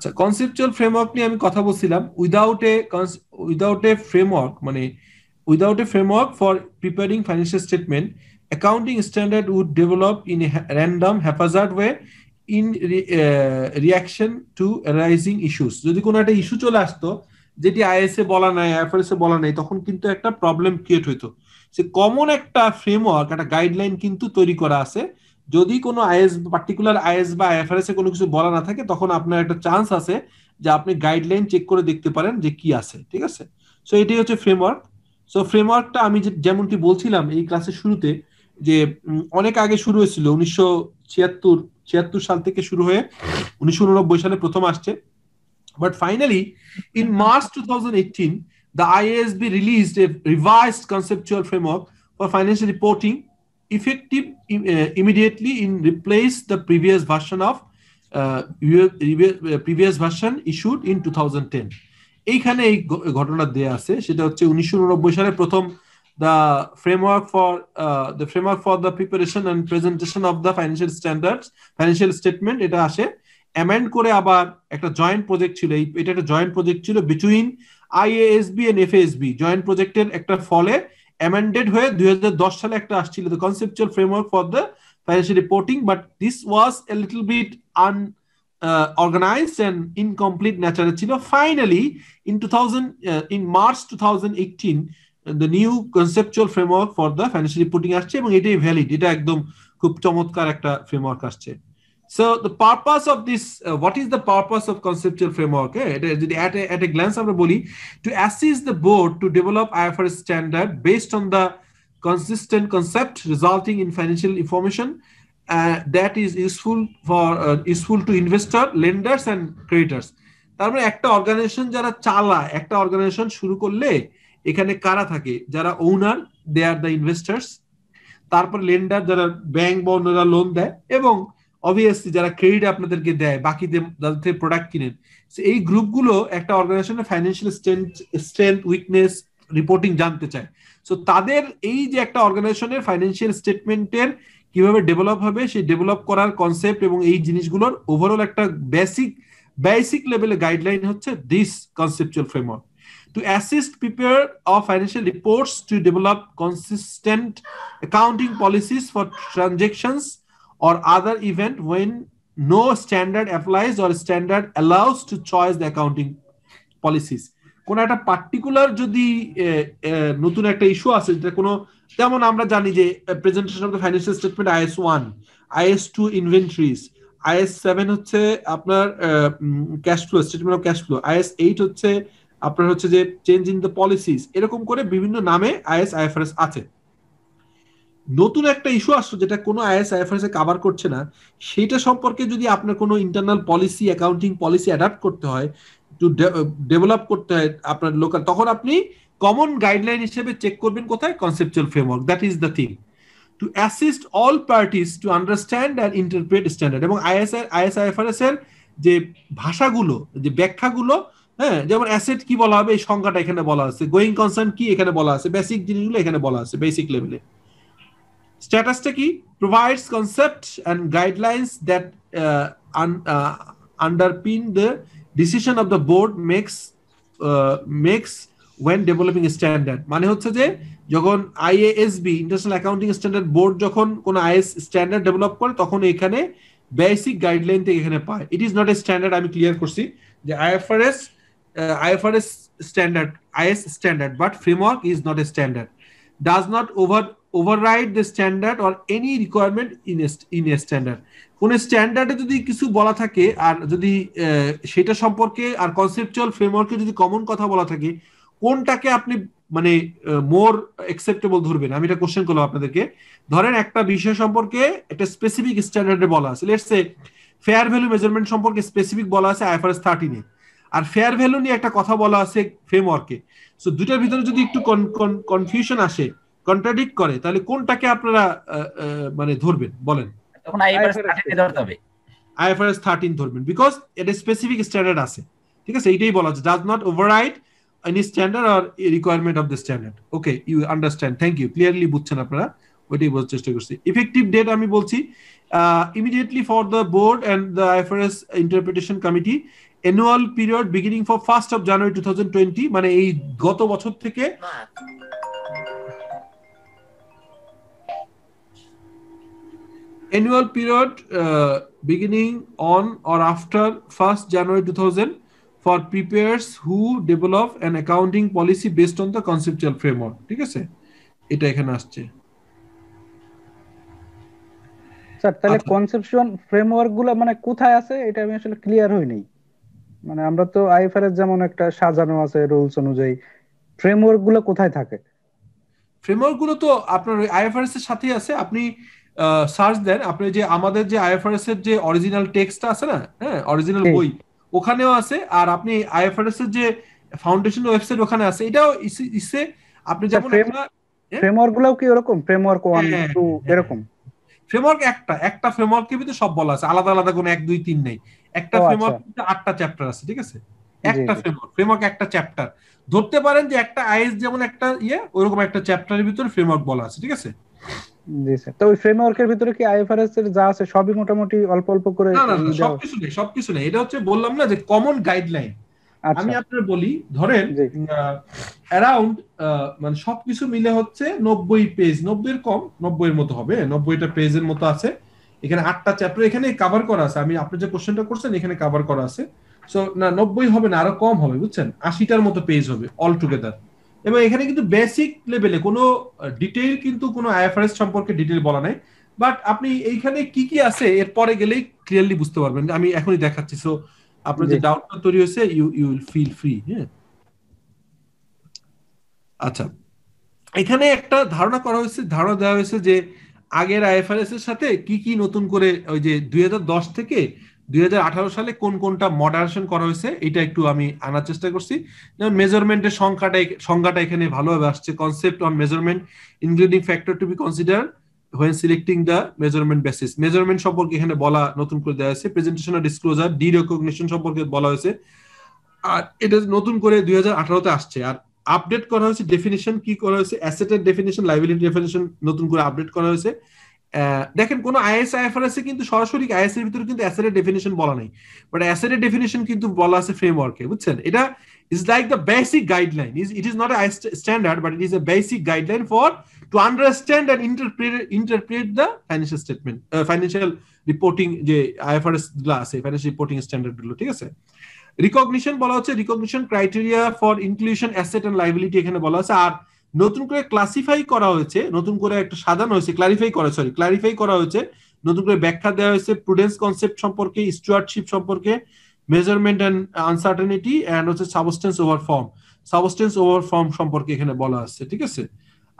আচ্ছা conceptual framework নিয়ে আমি কথা বলছিলাম without a without a framework মানে without a framework for preparing financial statement accounting standard would develop in random haphazard way in reaction to rising issues যদি কোনো একটা ইস্যু চলে আসতো যেটি আইএসএ বলা নাই এ বলা নাই তখন কিন্তু একটা প্রবলেম ক্রিয়েট হইতো সে কমন একটা ফ্রেমওয়ার্ক একটা গাইডলাইন কিন্তু তৈরি করা আছে যদি কোনো আইএস পার্টিকুলার আইএস বা আইএফআরএস এ কোনো কিছু বলা না থাকে তখন আপনার একটা চান্স আছে যে আপনি গাইডলাইন চেক করে দেখতে পারেন যে কি আছে ঠিক আছে সো এটাই হচ্ছে ফ্রেমওয়ার্ক সো ফ্রেমওয়ার্কটা আমি যেমনটি বলছিলাম এই ক্লাসের শুরুতে যে অনেক আগে শুরু হয়েছিল উনিশশো ছিয়াত্তর ছিয়াত্তর সাল থেকে শুরু হয়ে উনিশশো উনব্বই সালে প্রথম আসছে but finally in March two thousand eighteen the ISB released a revised conceptual framework for financial reporting effective uh, immediately in replace the previous version of previous version issued in two thousand ten এইখানে এই ঘটনা দেয়া আছে সেটা হচ্ছে উনিশশো উননব্বই সালে প্রথম the framework for the framework for the preparation and presentation of the financial standards financial statement এটা আসে অ্যামেন্ড করে আবার একটা জয়েন্ট প্রজেক্ট ছিল এটা একটা জয়েন্ট প্রজেক্ট ছিল between IASB and FSB joint প্রজেক্টের একটা ফলে অ্যামেন্ডেড হয়ে দুই সালে একটা আসছিল the conceptual framework for the financial reporting but this was a little bit unorganised and incomplete ন্যাচারে ছিল finally in two thousand in March two thousand eighteen the new conceptual framework for the financial reporting আসছে এবং এটাই valid এটা একদম খুব চমৎকার একটা ফ্রেমওয়ার্ক আসছে So the purpose of this, uh, what is the purpose of conceptual framework? Eh, at a, at a glance, আমরা to assist the board to develop IFRS standard based on the consistent concept resulting in financial information uh, that is useful for uh, useful to investor, lenders and creditors. তার মানে একটা organisation যারা চালায় একটা organisation শুরু করলে এখানে কারা থাকে যারা owner they are the investors. তারপর লেন্ডার যারা ব্যাংক বা অন্যরা লোন দেয় এবং অবভিয়াসলি যারা ক্রেডিট আপনাদেরকে দেয় বাকিদের যাদের থেকে প্রোডাক্ট কিনেন এই গ্রুপগুলো একটা অর্গানাইজেশনের financial strength strength weakness reporting জানতে চায় সো তাদের এই যে একটা অর্গানাইজেশনের ফাইন্যান্সিয়াল স্টেটমেন্টের কিভাবে ডেভেলপ হবে সেই ডেভেলপ করার কনসেপ্ট এবং এই জিনিসগুলোর ওভারঅল একটা বেসিক বেসিক লেভেলে গাইডলাইন হচ্ছে this conceptual framework to assist prepare of financial reports to develop consistent accounting policies for transactions or other event when no standard applies or standard allows to choice the accounting policies কোন একটা particular যদি নতুন একটা issue আছে যেটা কোনো যেমন আমরা জানি যে presentation of the financial statement IS one IS two inventories IS seven হচ্ছে আপনার cash flow statement of cash flow IS eight হচ্ছে আপনার হচ্ছে যে চেঞ্জ ইন দ্য পলিসিস এরকম করে বিভিন্ন নামে আইএস আইএফআরএস আছে নতুন একটা ইস্যু আসলো যেটা কোনো আইএস আইএফআরএস এ কভার করছে না সেটা সম্পর্কে যদি আপনার কোনো internal policy accounting policy adapt করতে হয় টু ডেভেলপ করতে হয় আপনার লোকাল তখন আপনি কমন গাইডলাইন হিসেবে চেক করবেন কোথায় conceptual framework that is the thing to assist all parties to understand and interpret standard এবং আইএস আইএস আইএফআরএস এর যে ভাষাগুলো যে ব্যাখ্যাগুলো হ্যাঁ যেমন অ্যাসেট কি বলা হবে এই সংখ্যাটা এখানে বলা আছে গোয়িং কনসার্ন কি এখানে বলা আছে বেসিক জিনিসগুলো এখানে বলা আছে বেসিক লেভেলে স্ট্যাটাসটা কি provides concept and guidelines that underpin the decision of the board makes makes when developing standard মানে হচ্ছে যে যখন IASB international accounting standard board যখন কোন আইএস স্ট্যান্ডার্ড ডেভেলপ করে তখন এখানে বেসিক গাইডলাইন থেকে এখানে পায় it is not a standard আমি ক্লিয়ার করছি যে IFRS IFRS standard IAS standard but framework is not a standard does not over override the standard or any requirement in in standard কোন স্ট্যান্ডার্ডে যদি কিছু বলা থাকে আর যদি সেটা সম্পর্কে আর কনসেপচুয়াল ফ্রেমওয়ার্কে যদি কমন কথা বলা থাকে কোনটাকে আপনি মানে মোর অ্যাকসেপ্টেবল ধরবেন আমি এটা কোশ্চেন করলাম আপনাদেরকে ধরেন একটা বিষয় সম্পর্কে একটা স্পেসিফিক স্ট্যান্ডার্ডে বলা আছে let's say fair value measurement সম্পর্কে স্পেসিফিক বলা আছে আইএফআরএস থার্টিনে আর ফেয়ার ভ্যালু নিয়ে একটা কথা বলা আছে ফ্রেমওয়ার্কে সো দুটার ভিতরে যদি একটু কনফিউশন আসে কন্ট্রাডিক্ট করে তাহলে কোনটাকে আপনারা মানে ধরবেন বলেন তখন আইএফআরএস 13 ধরতে হবে আইএফআরএস 13 ধরবেন বিকজ এটা স্পেসিফিক স্ট্যান্ডার্ড আছে ঠিক আছে এইটাই বলা আছে does not override any standard or requirement of the standard okay you understand thank you clearly বুঝছেন আপনারা ওইটাই চেষ্টা করছি ইফেক্টিভ ডেট আমি বলছি immediately for the board and the IFRS interpretation committee annual period beginning for first of January two thousand twenty মানে এই গত বছর থেকে annual period uh, beginning on or after 1st January 2000 for preparers who develop an accounting policy based on the conceptual framework ঠিক আছে এটা এখানে আসছে স্যার তাহলে কনসেপশন ফ্রেমওয়ার্ক গুলো মানে কোথায় আছে এটা আমি আসলে ক্লিয়ার হই নাই মানে আমরা তো আইএফআরএস যেমন একটা সাজানো আছে রুলস অনুযায়ী ফ্রেমওয়ার্ক গুলো কোথায় থাকে ফ্রেমওয়ার্ক গুলো তো আপনার আইএফআরএস এর সাথেই আছে আপনি সার্চ দেন আপনি যে আমাদের যে আইএফআরএস এর যে অরিজিনাল টেক্সটটা আছে না হ্যাঁ অরিজিনাল বই ওখানেও আছে আর আপনি আইএফআরএস এর যে ফাউন্ডেশন ওয়েবসাইট ওখানে আছে এটাও ইসে আপনি আচ্ছা, যেমন ফ্রেমওয়ার্ক গুলো কি হ্যাঁ, হ্যাঁ, হ্যাঁ। এরকম ফ্রেমওয়ার্ক 1 2 এরকম ফ্রেমওয়ার্ক একটা একটা ফ্রেমওয়ার্কের ভিতরে সব বলা আছে আলাদা আলাদা কোনো এক দুই তিন নেই একটা ফ্রেমওয়ার্ক আচ্ছা। আটটা চ্যাপ্টার আছে ঠিক আছে একটা ফ্রেমওয়ার্ক ফ্রেমওয়ার্ক একটা চ্যাপ্টার ধরতে পারেন যে একটা আইএস যেমন একটা ইয়ে ওরকম একটা চ্যাপ্টারের ভিতরে ফ্রেমওয়ার্ক বলা আছে ঠিক আছে জি স্যার তো ওই ফ্রেমওয়ার্কের ভিতরে কি আইএফআরএস এর যা আছে সবই মোটামুটি অল্প অল্প করে না না সবকিছু নেই সবকিছু নেই এটা হচ্ছে বললাম না যে কমন গাইডলাইন আচ্ছা। আমি আপনার বলি ধরেন অ্যারাউন্ড মানে সবকিছু মিলে হচ্ছে নব্বই পেজ নব্বই এর কম নব্বই এর মতো হবে নব্বইটা এর মতো আছে এখানে আটটা চ্যাপ্টার এখানে কাভার করা আছে আমি আপনি যে কোশ্চেনটা করছেন এখানে কাভার করা আছে সো না নব্বই হবে না আরো কম হবে বুঝছেন আশিটার মতো পেজ হবে অল টুগেদার এবং এখানে কিন্তু বেসিক লেভেলে কোনো ডিটেইল কিন্তু কোনো আইএফআরএস সম্পর্কে ডিটেইল বলা নাই বাট আপনি এইখানে কি কি আছে এর পরে গেলেই ক্লিয়ারলি বুঝতে পারবেন আমি এখনই দেখাচ্ছি সো আপনার যে ডাউটটা তৈরি হয়েছে you you will feel free হ্যাঁ আচ্ছা এখানে একটা ধারণা করা হয়েছে ধারণা দেওয়া হয়েছে যে আগের আইএফআরএস এর সাথে কি কি নতুন করে ওই যে দুই থেকে দুই সালে কোন কোনটা মডারেশন করা হয়েছে এটা একটু আমি আনার চেষ্টা করছি যেমন মেজারমেন্টের সংখ্যাটা সংজ্ঞাটা এখানে ভালোভাবে আসছে concept on measurement including factor to be consider when selecting the measurement basis measurement সম্পর্কে এখানে বলা নতুন করে দেওয়া হয়েছে প্রেজেন্টেশন আর ডিসক্লোজার ডি রেকগনিশন সম্পর্কে বলা হয়েছে আর এটা নতুন করে দুই আঠারোতে আসছে আর আপডেট করা হয়েছে ডেফিনেশন কি করা হয়েছে অ্যাসেটের ডেফিনিশন লাইবিলিটি ডেফিনেশন নতুন করে আপডেট করা হয়েছে দেখেন কোন আইএস আইএফআরএস এ কিন্তু সরাসরি আইএস এর ভিতরে কিন্তু অ্যাসেটের ডেফিনিশন বলা নাই বাট অ্যাসেটের ডেফিনিশন কিন্তু বলা আছে ফ্রেমওয়ার্কে বুঝছেন এটা is like the basic guideline is it is not I standard but it is a basic guideline for to understand and interpret interpret the financial statement financial reporting যে IFRS গুলো আছে financial reporting standard গুলো ঠিক আছে recognition বলা হচ্ছে recognition criteria for inclusion asset and liability এখানে বলা আছে আর নতুন করে ক্লাসিফাই করা হয়েছে নতুন করে একটা সাধারণ হয়েছে ক্লারিফাই করা সরি ক্লারিফাই করা হয়েছে নতুন করে ব্যাখ্যা দেওয়া হয়েছে প্রুডেন্স কনসেপ্ট সম্পর্কে স্টুয়ার্ডশিপ সম্পর্কে মেজারমেন্ট অ্যান্ড আনসার্টেনিটি অ্যান্ড হচ্ছে substance over form substance over form সম্পর্কে এখানে বলা আছে ঠিক আছে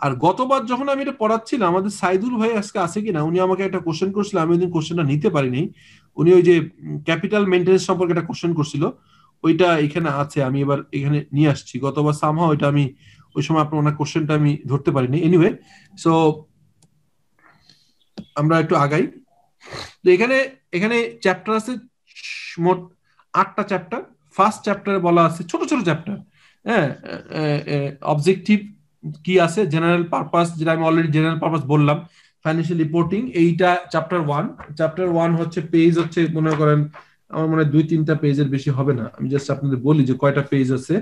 আর গতবার যখন আমি এটা পড়াচ্ছিলাম আমাদের সাইদুল ভাই আজকে আছে কিনা উনি আমাকে একটা কোশ্চেন করছিল আমি ওই দিন কোশ্চেনটা নিতে পারিনি উনি ওই যে ক্যাপিটাল মেনটেন্স সম্পর্কে একটা কোশ্চেন করছিল ওইটা এখানে আছে আমি এবার এখানে নিয়ে আসছি গতবার সামহা ওইটা আমি ওই সময় আপনার ওনার কোশ্চেনটা আমি ধরতে পারিনি এনিওয়ে সো আমরা একটু আগাই তো এখানে এখানে চ্যাপ্টার আছে মোট আটটা চ্যাপ্টার ফার্স্ট চ্যাপ্টারে বলা আছে ছোট ছোট চ্যাপ্টার হ্যাঁ অবজেক্টিভ কি আছে জেনারেল পারপাস যেটা আমি অলরেডি জেনারেল পারপাস বললাম ফাইন্যান্সিয়াল রিপোর্টিং এইটা চ্যাপ্টার ওয়ান চ্যাপ্টার ওয়ান হচ্ছে পেজ হচ্ছে মনে করেন আমার মনে হয় দুই তিনটা পেজের বেশি হবে না আমি জাস্ট আপনাদের বলি যে কয়টা পেজ আছে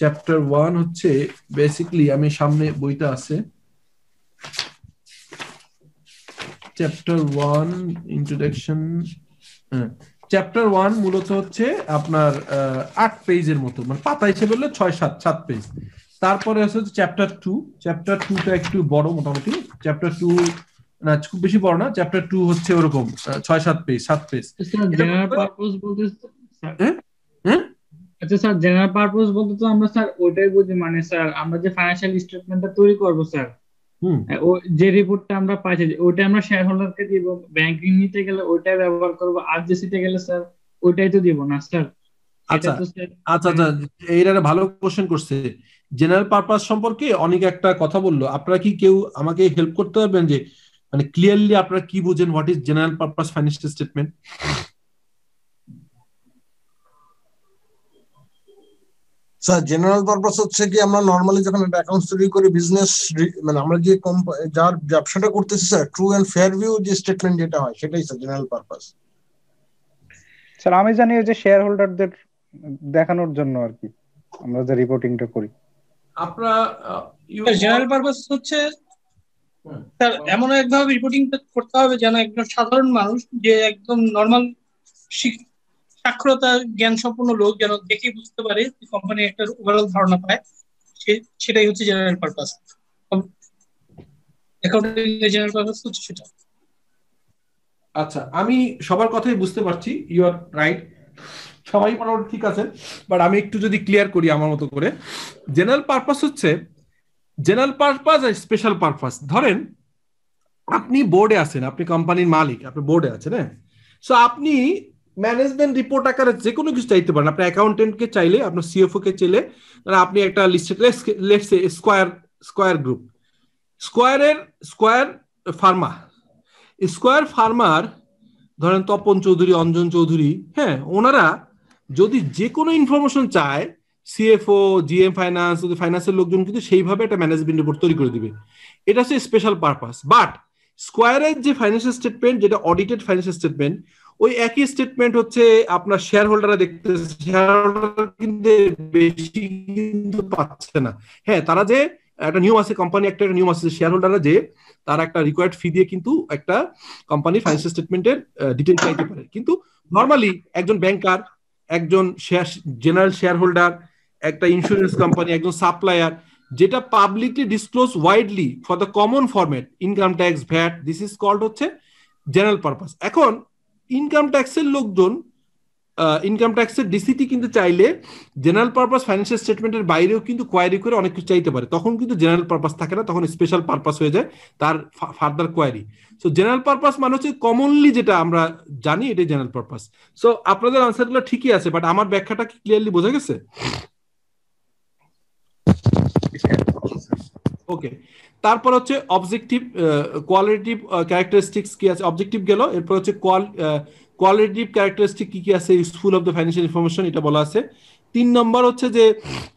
চ্যাপ্টার ওয়ান হচ্ছে বেসিকলি আমি সামনে বইটা আছে chapter one introduction chapter one মূলত হচ্ছে আপনার আট পেজের মতো মানে পাতা হিসেবে বললে ছয় সাত সাত পেজ তারপরে হচ্ছে চ্যাপ্টার টু চ্যাপ্টার টুটা একটু বড় মোটামুটি চ্যাপ্টার টু না খুব বেশি বড় না চ্যাপ্টার টু হচ্ছে ওরকম ছয় সাত পেজ সাত পেজ আচ্ছা স্যার জেনারেল পারপাস বলতে তো আমরা স্যার ওইটাই বুঝি মানে স্যার আমরা যে ফাইন্যান্সিয়াল স্টেটমেন্টটা তৈরি করব স্যার ও যে রিপোর্টটা আমরা পাইছি ওইটা আমরা শেয়ার হোল্ডারকে দিব ব্যাংকিং নিতে গেলে ওইটাই ব্যবহার করব আর সিটে গেলে স্যার ওইটাই তো দিব না স্যার আচ্ছা আচ্ছা মানে আচ্ছা এইটা ভালো কোশ্চেন করছে জেনারেল পারপাস সম্পর্কে অনেক একটা কথা বললো আপনারা কি কেউ আমাকে হেল্প করতে পারবেন যে মানে ক্লিয়ারলি আপনারা কি বুঝেন what is general purpose financial statement sir general purpose হচ্ছে কি আমরা নর্মালি যখন একটা অ্যাকাউন্ট তৈরি করি বিজনেস মানে আমরা যে যার ব্যবসাটা করতেছি sir true and fair view যে স্টেটমেন্ট যেটা হয় সেটাই স্যার জেনারেল পারপাস স্যার আমি জানি যে শেয়ার হোল্ডারদের দেখানোর জন্য আর কি আমরা যে রিপোর্টিংটা করি আপনারা জেনারেল পারপাস হচ্ছে স্যার এমন একভাবে রিপোর্টিং করতে হবে যেন একজন সাধারণ মানুষ যে একদম নর্মাল সাক্ষরতা জ্ঞান সম্পন্ন লোক যেন দেখে বুঝতে পারে কোম্পানি একটা ওভারঅল ধারণা পায় সেটাই হচ্ছে জেনারেল পারপাস জেনারেল পারপাস হচ্ছে সেটা আচ্ছা আমি সবার কথাই বুঝতে পারছি ইউ আর রাইট সবাই মোটামুটি ঠিক আছে বাট আমি একটু যদি ক্লিয়ার করি আমার মতো করে জেনারেল পারপাস হচ্ছে জেনারেল পারপাস আর স্পেশাল পারপাস ধরেন আপনি বোর্ডে আছেন আপনি কোম্পানির মালিক আপনি বোর্ডে আছেন হ্যাঁ সো আপনি ম্যানেজমেন্ট রিপোর্ট আকারে যে কোনো কিছু চাইতে পারেন আপনার অ্যাকাউন্টেন্টকে চাইলে আপনার সিএফও কে চাইলে আপনি একটা listed let's Square Square Group স্কোয়ারের স্কোয়ার ফার্মা স্কোয়ার ফার্মার ধরেন তপন চৌধুরী অঞ্জন চৌধুরী হ্যাঁ ওনারা যদি যে কোনো ইনফরমেশন চায় সিএফও জিএম ফাইন্যান্স যদি ফাইন্যান্সের লোকজন কিন্তু সেইভাবে একটা ম্যানেজমেন্ট রিপোর্ট তৈরি করে দিবে এটা হচ্ছে স্পেশাল পারপাস বাট স্কোয়ারের যে ফাইন্যান্সিয়াল স্টেটমেন্ট যেটা অডিটেড ফাইন্যান্সিয়াল স্টেটমেন্ট ওই একই স্টেটমেন্ট হচ্ছে আপনার শেয়ার হোল্ডাররা দেখতে শেয়ার কিন্তু বেশি কিন্তু পাচ্ছে না হ্যাঁ তারা যে একটা নিয়ম আছে কোম্পানি একটা নিয়ম আছে শেয়ার হোল্ডাররা যে তারা একটা রিকোয়ার্ড ফি দিয়ে কিন্তু একটা কোম্পানির ফাইন্যান্সিয়াল স্টেটমেন্টের ডিটেল চাইতে পারে কিন্তু নর্মালি একজন ব্যাংকার একজন শেয়ার জেনারেল শেয়ার হোল্ডার একটা ইন্স্যুরেন্স কোম্পানি একজন সাপ্লায়ার যেটা publicly disclose widely for the common format income tax VAT this is called হচ্ছে জেনারেল পারপাস এখন ইনকাম ট্যাক্সের লোকজন ইনকাম ট্যাক্সের ডিসিটি কিন্তু চাইলে জেনারেল পারপাস ফাইন্যান্সিয়াল স্টেটমেন্টের বাইরেও কিন্তু কোয়ারি করে অনেক কিছু চাইতে পারে তখন কিন্তু জেনারেল পারপাস থাকে না তখন স্পেশাল পারপাস হয়ে যায় তার further query so general purpose মানে হচ্ছে কমনলি যেটা আমরা জানি এটাই জেনারেল পারপাস সো আপনাদের আনসারগুলো ঠিকই আছে বাট আমার ব্যাখ্যাটা কি ক্লিয়ারলি বোঝা গেছে ওকে তারপর হচ্ছে অবজেক্টিভ কোয়ালিটিভ ক্যারেক্টারিস্টিক্স কি আছে অবজেক্টিভ গেল এরপর হচ্ছে কোয়াল কোয়ালিটিভ ক্যারেক্টারিস্টিক কি কি আছে useful of the financial information এটা বলা আছে তিন নম্বর হচ্ছে যে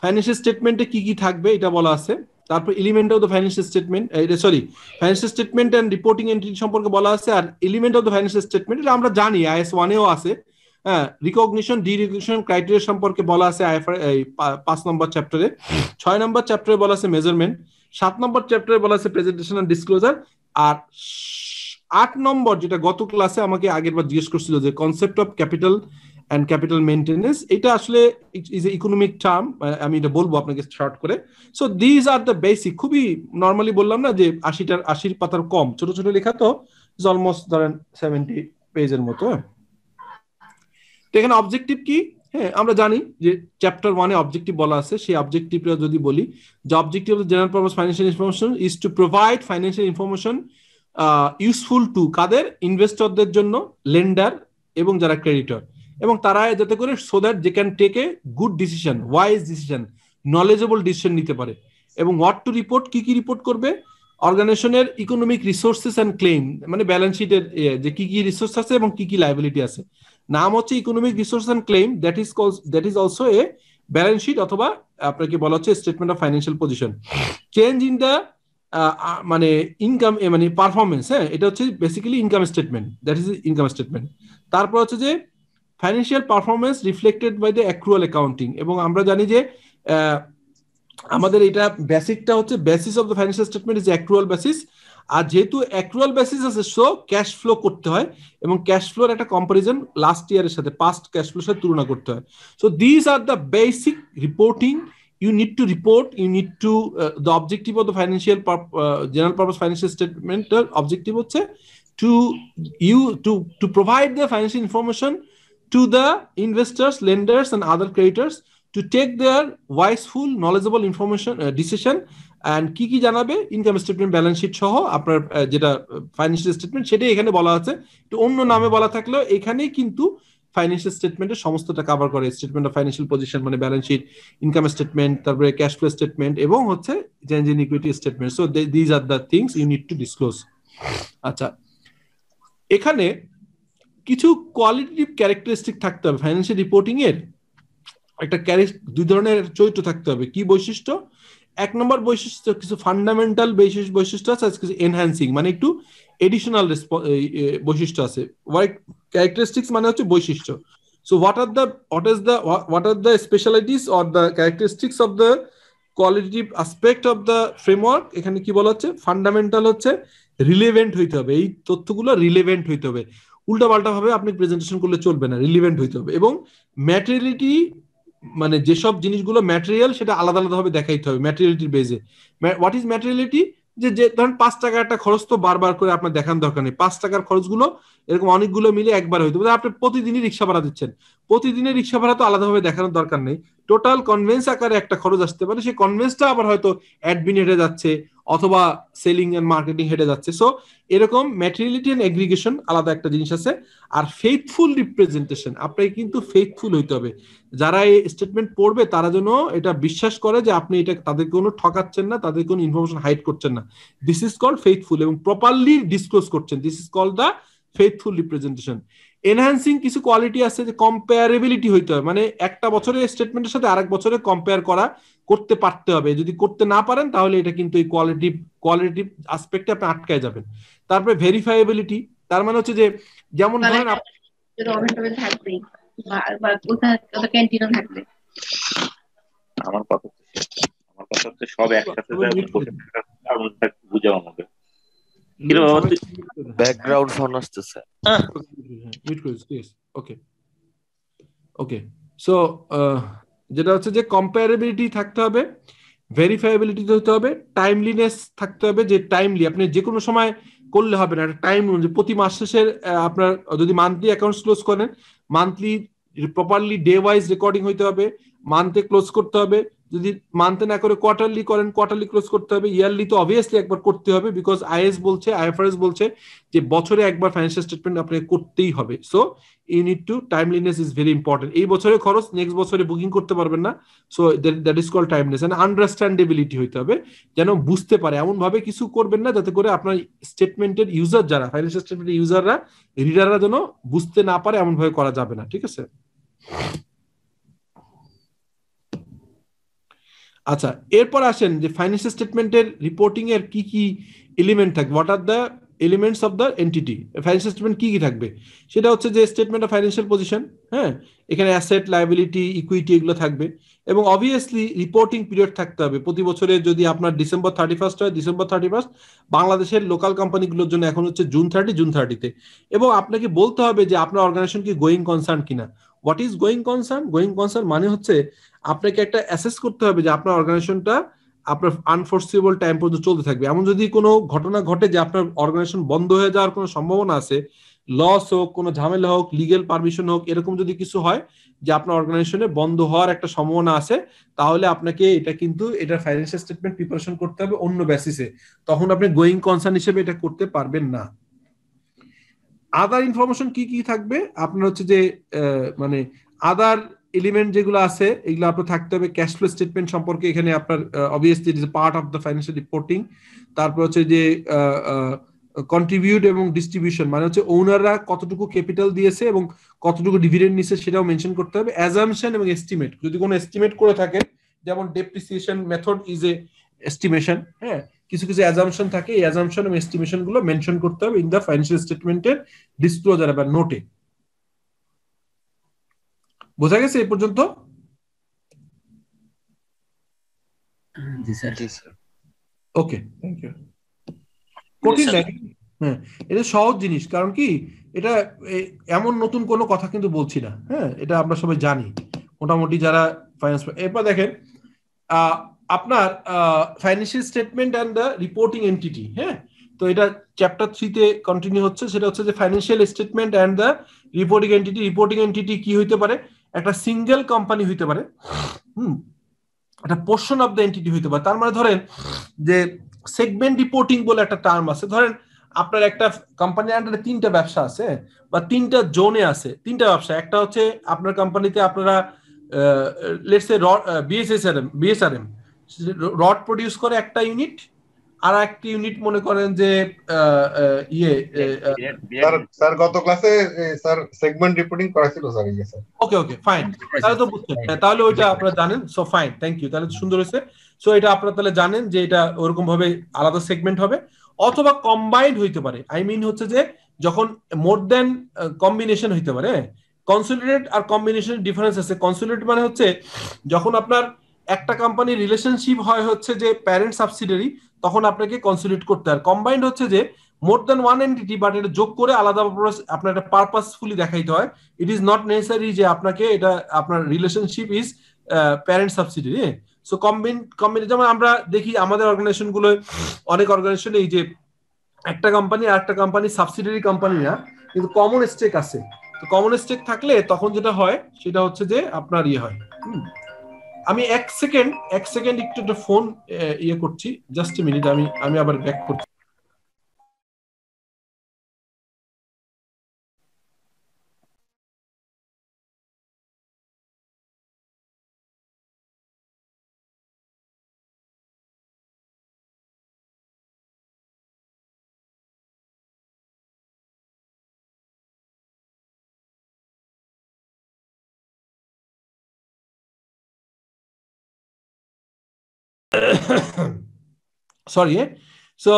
ফাইন্যান্সিয়াল স্টেটমেন্টে কি কি থাকবে এটা বলা আছে তারপর element of the financial statement sorry financial statement and reporting entry সম্পর্কে বলা আছে আর element of the financial statement এটা আমরা জানি আইএস ওয়ানেও আছে হ্যাঁ রিকগনিশন ডি রিকগনিশন ক্রাইটেরিয়া সম্পর্কে বলা আছে আইএফআর পাঁচ নম্বর চ্যাপ্টারে ছয় নম্বর চ্যাপ্টারে বলা আছে মেজারমেন্ট সাত নম্বর চ্যাপ্টারে বলা আছে প্রেজেন্টেশন অ্যান্ড ডিসক্লোজার আর আট নম্বর যেটা গত ক্লাসে আমাকে আগের বার জিজ্ঞেস করছিল যে concept of capital and capital maintenance এটা আসলে ইজ এ ইকোনমিক টার্ম আমি এটা বলবো আপনাকে শর্ট করে so these are the basic খুবই নর্মালি বললাম না যে আশিটার আশির পাতার কম ছোট ছোট লেখা তো ইজ অলমোস্ট ধরেন সেভেন্টি পেজের মতো তো এখানে অবজেক্টিভ কি হ্যাঁ আমরা জানি যে চ্যাপ্টার ওয়ানে অবজেক্টিভ বলা আছে সেই অবজেক্টিভটা যদি বলি যে objective of general purpose financial information is to provide financial information useful to কাদের ইনভেস্টরদের জন্য লেন্ডার এবং যারা ক্রেডিটর এবং তারা যাতে করে so that they can take a good decision wise decision knowledgeable decision নিতে পারে এবং হোয়াট টু রিপোর্ট কি কি রিপোর্ট করবে অর্গানাইজেশনের ইকোনমিক রিসোর্সেস অ্যান্ড ক্লেম মানে ব্যালেন্স শিটের যে কি কি রিসোর্স আছে এবং কি কি লাইবিলিটি আছে নাম হচ্ছে economic resource and claim that is that is also a balance sheet অথবা আপনাকে বলা হচ্ছে statement of financial position change in the মানে ইনকাম মানে পারফরমেন্স হ্যাঁ এটা হচ্ছে basically income statement that is income statement তারপর হচ্ছে যে financial performance reflected by the accrual accounting এবং আমরা জানি যে আমাদের এটা বেসিকটা হচ্ছে basis of the financial statement is accrual basis আর যেহেতু অ্যাকুয়াল বেসিস আছে সো ক্যাশ ফ্লো করতে হয় এবং ক্যাশ ফ্লোর একটা কম্পারিজন লাস্ট ইয়ারের সাথে পাস্ট ক্যাশ ফ্লোর সাথে তুলনা করতে হয় so this are the basic reporting you need to report you need to the objective of the financial general purpose financial স্টেটমেন্টের অবজেক্টিভ হচ্ছে to you to to provide the financial information to the investors lenders and other creditors to take their wiseful knowledgeable information decision and কি কি জানাবে income statement balance sheet সহ আপনার যেটা financial statement সেটাই এখানে বলা আছে অন্য নামে বলা থাকলেও এখানেই কিন্তু ফাইন্যান্সিয়াল স্টেটমেন্টের সমস্তটা কভার করে স্টেটমেন্ট অফ ফাইন্যান্সিয়াল পজিশন মানে ব্যালেন্স শিট ইনকাম স্টেটমেন্ট তারপরে ক্যাশ ফ্লো স্টেটমেন্ট এবং হচ্ছে change in equity statement so these are the things you need to disclose আচ্ছা এখানে কিছু কোয়ালিটিভ ক্যারেক্টারিস্টিক থাকতে হবে ফাইন্যান্সিয়াল রিপোর্টিং এর একটা দুই ধরনের চরিত্র থাকতে হবে কি বৈশিষ্ট্য এক নম্বর বৈশিষ্ট্য কিছু ফান্ডামেন্টাল বৈশিষ্ট্য আছে কিছু এনহ্যান্সিং মানে একটু এডিশনাল বৈশিষ্ট্য আছে ক্যারেক্টারিস্টিক্স মানে হচ্ছে বৈশিষ্ট্য so what are the what is the what are the specialities or the characteristics of the quality aspect of the framework এখানে কি বলা হচ্ছে ফান্ডামেন্টাল হচ্ছে রিলেভেন্ট হইতে হবে এই তথ্যগুলো রিলেভেন্ট হইতে হবে পাল্টা ভাবে আপনি প্রেজেন্টেশন করলে চলবে না রিলিভেন্ট হইতে হবে এবং ম্যাটেরিয়ালিটি মানে যেসব জিনিসগুলো ম্যাটেরিয়াল সেটা আলাদা আলাদা ভাবে দেখাইতে হবে ম্যাটেরিয়ালিটির বেজে হোয়াট ইজ ম্যাটেরিয়ালিটি যে যে ধরেন পাঁচ টাকা একটা খরচ তো বারবার করে আপনার দেখান দরকার নেই পাঁচ টাকার খরচ গুলো এরকম অনেকগুলো মিলে একবার হইতে আপনি প্রতিদিনই রিক্সা ভাড়া দিচ্ছেন প্রতিদিনের রিক্সা ভাড়া তো আলাদাভাবে দেখানোর দরকার নেই টোটাল কনভেন্স আকারে একটা খরচ আসতে পারে সেই কনভেন্সটা আবার হয়তো অ্যাডমিন হেঁটে যাচ্ছে অথবা সেলিং অ্যান্ড মার্কেটিং হেঁটে যাচ্ছে সো এরকম ম্যাটেরিয়ালিটি অ্যান্ড এগ্রিগেশন আলাদা একটা জিনিস আছে আর ফেথফুল রিপ্রেজেন্টেশন আপনাকে কিন্তু ফেথফুল হইতে হবে যারা এই স্টেটমেন্ট পড়বে তারা যেন এটা বিশ্বাস করে যে আপনি এটা তাদের কোনো ঠকাচ্ছেন না তাদের কোনো ইনফরমেশন হাইড করছেন না দিস ইজ কল ফেথফুল এবং প্রপারলি ডিসক্লোজ করছেন this is call the faithful representation enhancing কিছু কোয়ালিটি আছে যে কম্পেয়ারেবিলিটি হইতে হবে মানে একটা বছরের স্টেটমেন্টের সাথে আরেক বছরে কম্পেয়ার করা করতে পারতে হবে যদি করতে না পারেন তাহলে এটা কিন্তু এই কোয়ালিটি কোয়ালিটি আসপেক্টে আপনি আটকায় যাবেন তারপরে ভেরিফাইবিলিটি তার মানে হচ্ছে যে যেমন ধরেন আমার কথা আমার কথা হচ্ছে সব একসাথে বুঝাও আমাকে ব্যাকগ্রাউন্ড সাউন্ড আসতেছে মিউট ah. করে ঠিক ওকে ওকে সো যেটা হচ্ছে যে কম্পারেবিলিটি থাকতে হবে ভেরিফাইবিলিটি হতে হবে টাইমলিনেস থাকতে হবে যে টাইমলি আপনি যে কোনো সময় করলে হবে না টাইম প্রতি মাস শেষের আপনার যদি মান্থলি অ্যাকাউন্ট ক্লোজ করেন monthly properly day wise recording হইতে হবে মান্থে ক্লোজ করতে হবে যদি মানতে না করে কোয়ার্টারলি করেন কোয়ার্টারলি ক্লোজ করতে হবে ইয়ারলি তো অবভিয়াসলি একবার করতে হবে বিকজ আইএস বলছে আইএফআরএস বলছে যে বছরে একবার ফাইন্যান্সিয়াল স্টেটমেন্ট আপনাকে করতেই হবে so you need to timeliness is very important এই বছরে খরচ নেক্সট বছরে বুকিং করতে পারবেন না so that is call timeless and understandability হইতে হবে যেন বুঝতে পারে এমন ভাবে কিছু করবেন না যাতে করে আপনার স্টেটমেন্টের ইউজার যারা ফাইন্যান্সিয়াল স্টেটমেন্টের ইউজাররা রিডাররা যেন বুঝতে না পারে এমনভাবে করা যাবে না ঠিক আছে আচ্ছা এরপর আসেন যে ফাইন্যান্সিয়াল স্টেটমেন্টের রিপোর্টিং এর কি কি এলিমেন্ট থাকবে what are the elements of the entity financial statement কি কি থাকবে সেটা হচ্ছে যে স্টেটমেন্ট অফ ফাইন্যান্সিয়াল পজিশন হ্যাঁ এখানে অ্যাসেট লাইবিলিটি ইকুইটি এগুলো থাকবে এবং অবভিয়াসলি রিপোর্টিং পিরিয়ড থাকতে হবে প্রতি বছরে যদি আপনার ডিসেম্বর থার্টি ফার্স্ট হয় ডিসেম্বর থার্টি ফার্স্ট বাংলাদেশের লোকাল কোম্পানিগুলোর জন্য এখন হচ্ছে জুন থার্টি জুন থার্টিতে এবং আপনাকে বলতে হবে যে আপনার অর্গানাইজেশন কি গোয়িং কনসার্ন কিনা what is going concern going concern মানে হচ্ছে আপনাকে একটা অ্যাসেস করতে হবে যে আপনার অর্গানাইজেশনটা আপনার আনফোর্সিবল টাইম পর্যন্ত চলতে থাকবে এমন যদি কোনো ঘটনা ঘটে যে আপনার অর্গানাইজেশন বন্ধ হয়ে যাওয়ার কোনো সম্ভাবনা আছে লস হোক কোনো ঝামেলা হোক লিগেল পারমিশন হোক এরকম যদি কিছু হয় যে আপনার অর্গানাইজেশনে বন্ধ হওয়ার একটা সম্ভাবনা আছে তাহলে আপনাকে এটা কিন্তু এটা ফাইন্যান্সিয়াল স্টেটমেন্ট প্রিপারেশন করতে হবে অন্য বেসিসে তখন আপনি গোয়িং কনসার্ন হিসেবে এটা করতে পারবেন না আদার ইনফরমেশন কি কি থাকবে আপনার হচ্ছে যে মানে আদার এলিমেন্ট যেগুলো আছে এগুলো আপনার থাকতে হবে ক্যাশ ফ্লো স্টেটমেন্ট সম্পর্কে এখানে আপনার obviously it is part of the financial reporting তারপর হচ্ছে যে কন্ট্রিবিউট এবং ডিস্ট্রিবিউশন মানে হচ্ছে ওনাররা কতটুকু ক্যাপিটাল দিয়েছে এবং কতটুকু ডিভিডেন্ড নিছে সেটাও মেনশন করতে হবে অ্যাজামশন এবং এস্টিমেট যদি কোনো এস্টিমেট করে থাকেন যেমন depreciation method is a estimation হ্যাঁ কিছু কিছু অ্যাজামশন থাকে এই অ্যাজামশন এবং এস্টিমেশন গুলো মেনশন করতে হবে ইন দ্য ফাইন্যান্সিয়াল স্টেটমেন্টের ডিসক্লোজার বা নোটে বোঝা গেছে এই পর্যন্ত ওকে থ্যাংক ইউ কঠিন হ্যাঁ এটা সহজ জিনিস কারণ কি এটা এমন নতুন কোনো কথা কিন্তু বলছি না হ্যাঁ এটা আমরা সবাই জানি মোটামুটি যারা ফাইন্যান্স এরপর দেখেন আপনার financial statement and the reporting entity হ্যাঁ তো এটা চ্যাপ্টার থ্রিতে কন্টিনিউ হচ্ছে সেটা হচ্ছে যে financial statement and the reporting entity reporting entity কি হইতে পারে একটা সিঙ্গেল কোম্পানি হইতে পারে হুম একটা পোর্শন অফ দ্য এন্টিটি হইতে পারে তার মানে ধরেন যে সেগমেন্ট রিপোর্টিং বলে একটা টার্ম আছে ধরেন আপনার একটা কোম্পানির আন্ডারে তিনটা ব্যবসা আছে বা তিনটা জোনে আছে তিনটা ব্যবসা একটা হচ্ছে আপনার কোম্পানিতে আপনারা let's say BSSRM BSRM rod produce করে একটা ইউনিট আর একটি ইউনিট মনে করেন যে ইয়ে স্যার স্যার গত ক্লাসে স্যার সেগমেন্ট রিপোর্টিং করাছিল স্যার ইয়ে স্যার ওকে ওকে ফাইন তাহলে তো বুঝছেন তাহলে ওইটা আপনারা জানেন সো ফাইন থ্যাংক ইউ তাহলে সুন্দর হয়েছে সো এটা আপনারা তাহলে জানেন যে এটা ওরকম ভাবে আলাদা সেগমেন্ট হবে অথবা কম্বাইন্ড হইতে পারে আই মিন হচ্ছে যে যখন মোর দেন কম্বিনেশন হইতে পারে কনসোলিডেট আর কম্বিনেশন ডিফারেন্স আছে কনসোলিডেট মানে হচ্ছে যখন আপনার একটা কোম্পানির রিলেশনশিপ হয় হচ্ছে যে প্যারেন্ট সাবসিডারি তখন আপনাকে কনসিডার করতে আর কম্বাইন্ড হচ্ছে যে more than one entity but এটা যোগ করে আলাদা আপনার একটা পারপাসফুলি দেখাইতে হয় ইট ইজ নট নেসেসারি যে আপনাকে এটা আপনার relationship is parent subsidiary so combine combine যেমন আমরা দেখি আমাদের অর্গানাইজেশনগুলো অনেক অর্গানাইজেশন এই যে একটা কোম্পানি আর একটা কোম্পানি সাবসিডারি কোম্পানি না কিন্তু কমন স্টেক আছে তো কমন স্টেক থাকলে তখন যেটা হয় সেটা হচ্ছে যে আপনার ইয়ে হয় হুম আমি এক সেকেন্ড এক সেকেন্ড একটু একটা ফোন ইয়ে করছি জাস্ট মিনিট আমি আমি আবার ব্যাক করছি সরি হ্যাঁ সো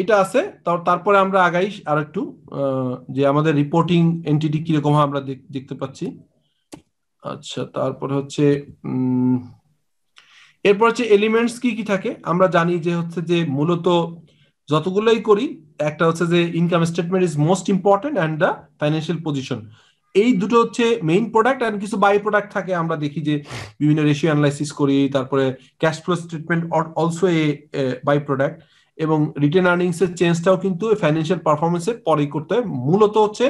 এটা আছে তারপরে আমরা আগাই আর একটু uh, যে আমাদের রিপোর্টিং এন্টিটি কিরকম হয় আমরা দেখতে পাচ্ছি আচ্ছা তারপরে হচ্ছে এরপর হচ্ছে এলিমেন্টস কি কি থাকে আমরা জানি যে হচ্ছে যে মূলত যতগুলোই করি একটা হচ্ছে যে income statement is most important and the financial position এই দুটো হচ্ছে মেইন প্রোডাক্ট আর কিছু বাই প্রোডাক্ট থাকে আমরা দেখি যে বিভিন্ন রেশিও অ্যানালাইসিস করি তারপরে cash flow statement also a by product এবং রিটেন আর্নিংস এর চেঞ্জটাও কিন্তু ফাইন্যান্সিয়াল পারফরমেন্সের পরেই করতে হয় মূলত হচ্ছে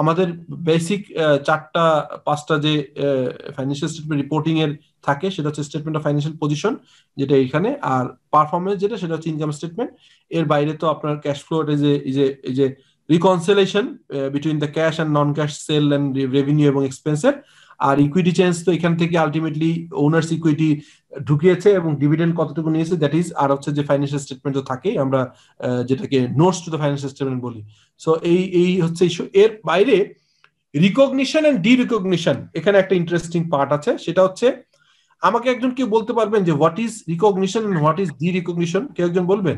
আমাদের বেসিক চারটা পাঁচটা যে ফাইন্যান্সিয়াল স্টেটমেন্ট রিপোর্টিং এর থাকে সেটা হচ্ছে স্টেটমেন্ট অফ ফাইন্যান্সিয়াল পজিশন যেটা এখানে আর পারফরমেন্স যেটা সেটা হচ্ছে ইনকাম স্টেটমেন্ট এর বাইরে তো আপনার ক্যাশ ফ্লো যে এই যে এই যে reconciliation between the cash and non cash sale and revenue এবং এক্সপেন্সের আর ইকুইটি চেঞ্জ তো এখান থেকে আলটিমেটলি ওনার্স ইকুইটি ঢুকিয়েছে এবং ডিভিডেন্ড কতটুকু নিয়েছে দ্যাট ইজ আর হচ্ছে যে ফাইন্যান্সিয়াল স্টেটমেন্ট তো থাকে আমরা যেটাকে notes to the financial statement বলি সো এই এই হচ্ছে ইস্যু এর বাইরে রিকগনিশন অ্যান্ড ডি রিকগনিশন এখানে একটা ইন্টারেস্টিং পার্ট আছে সেটা হচ্ছে আমাকে একজন কেউ বলতে পারবেন যে what is recognition what is derecognition কেউ একজন বলবেন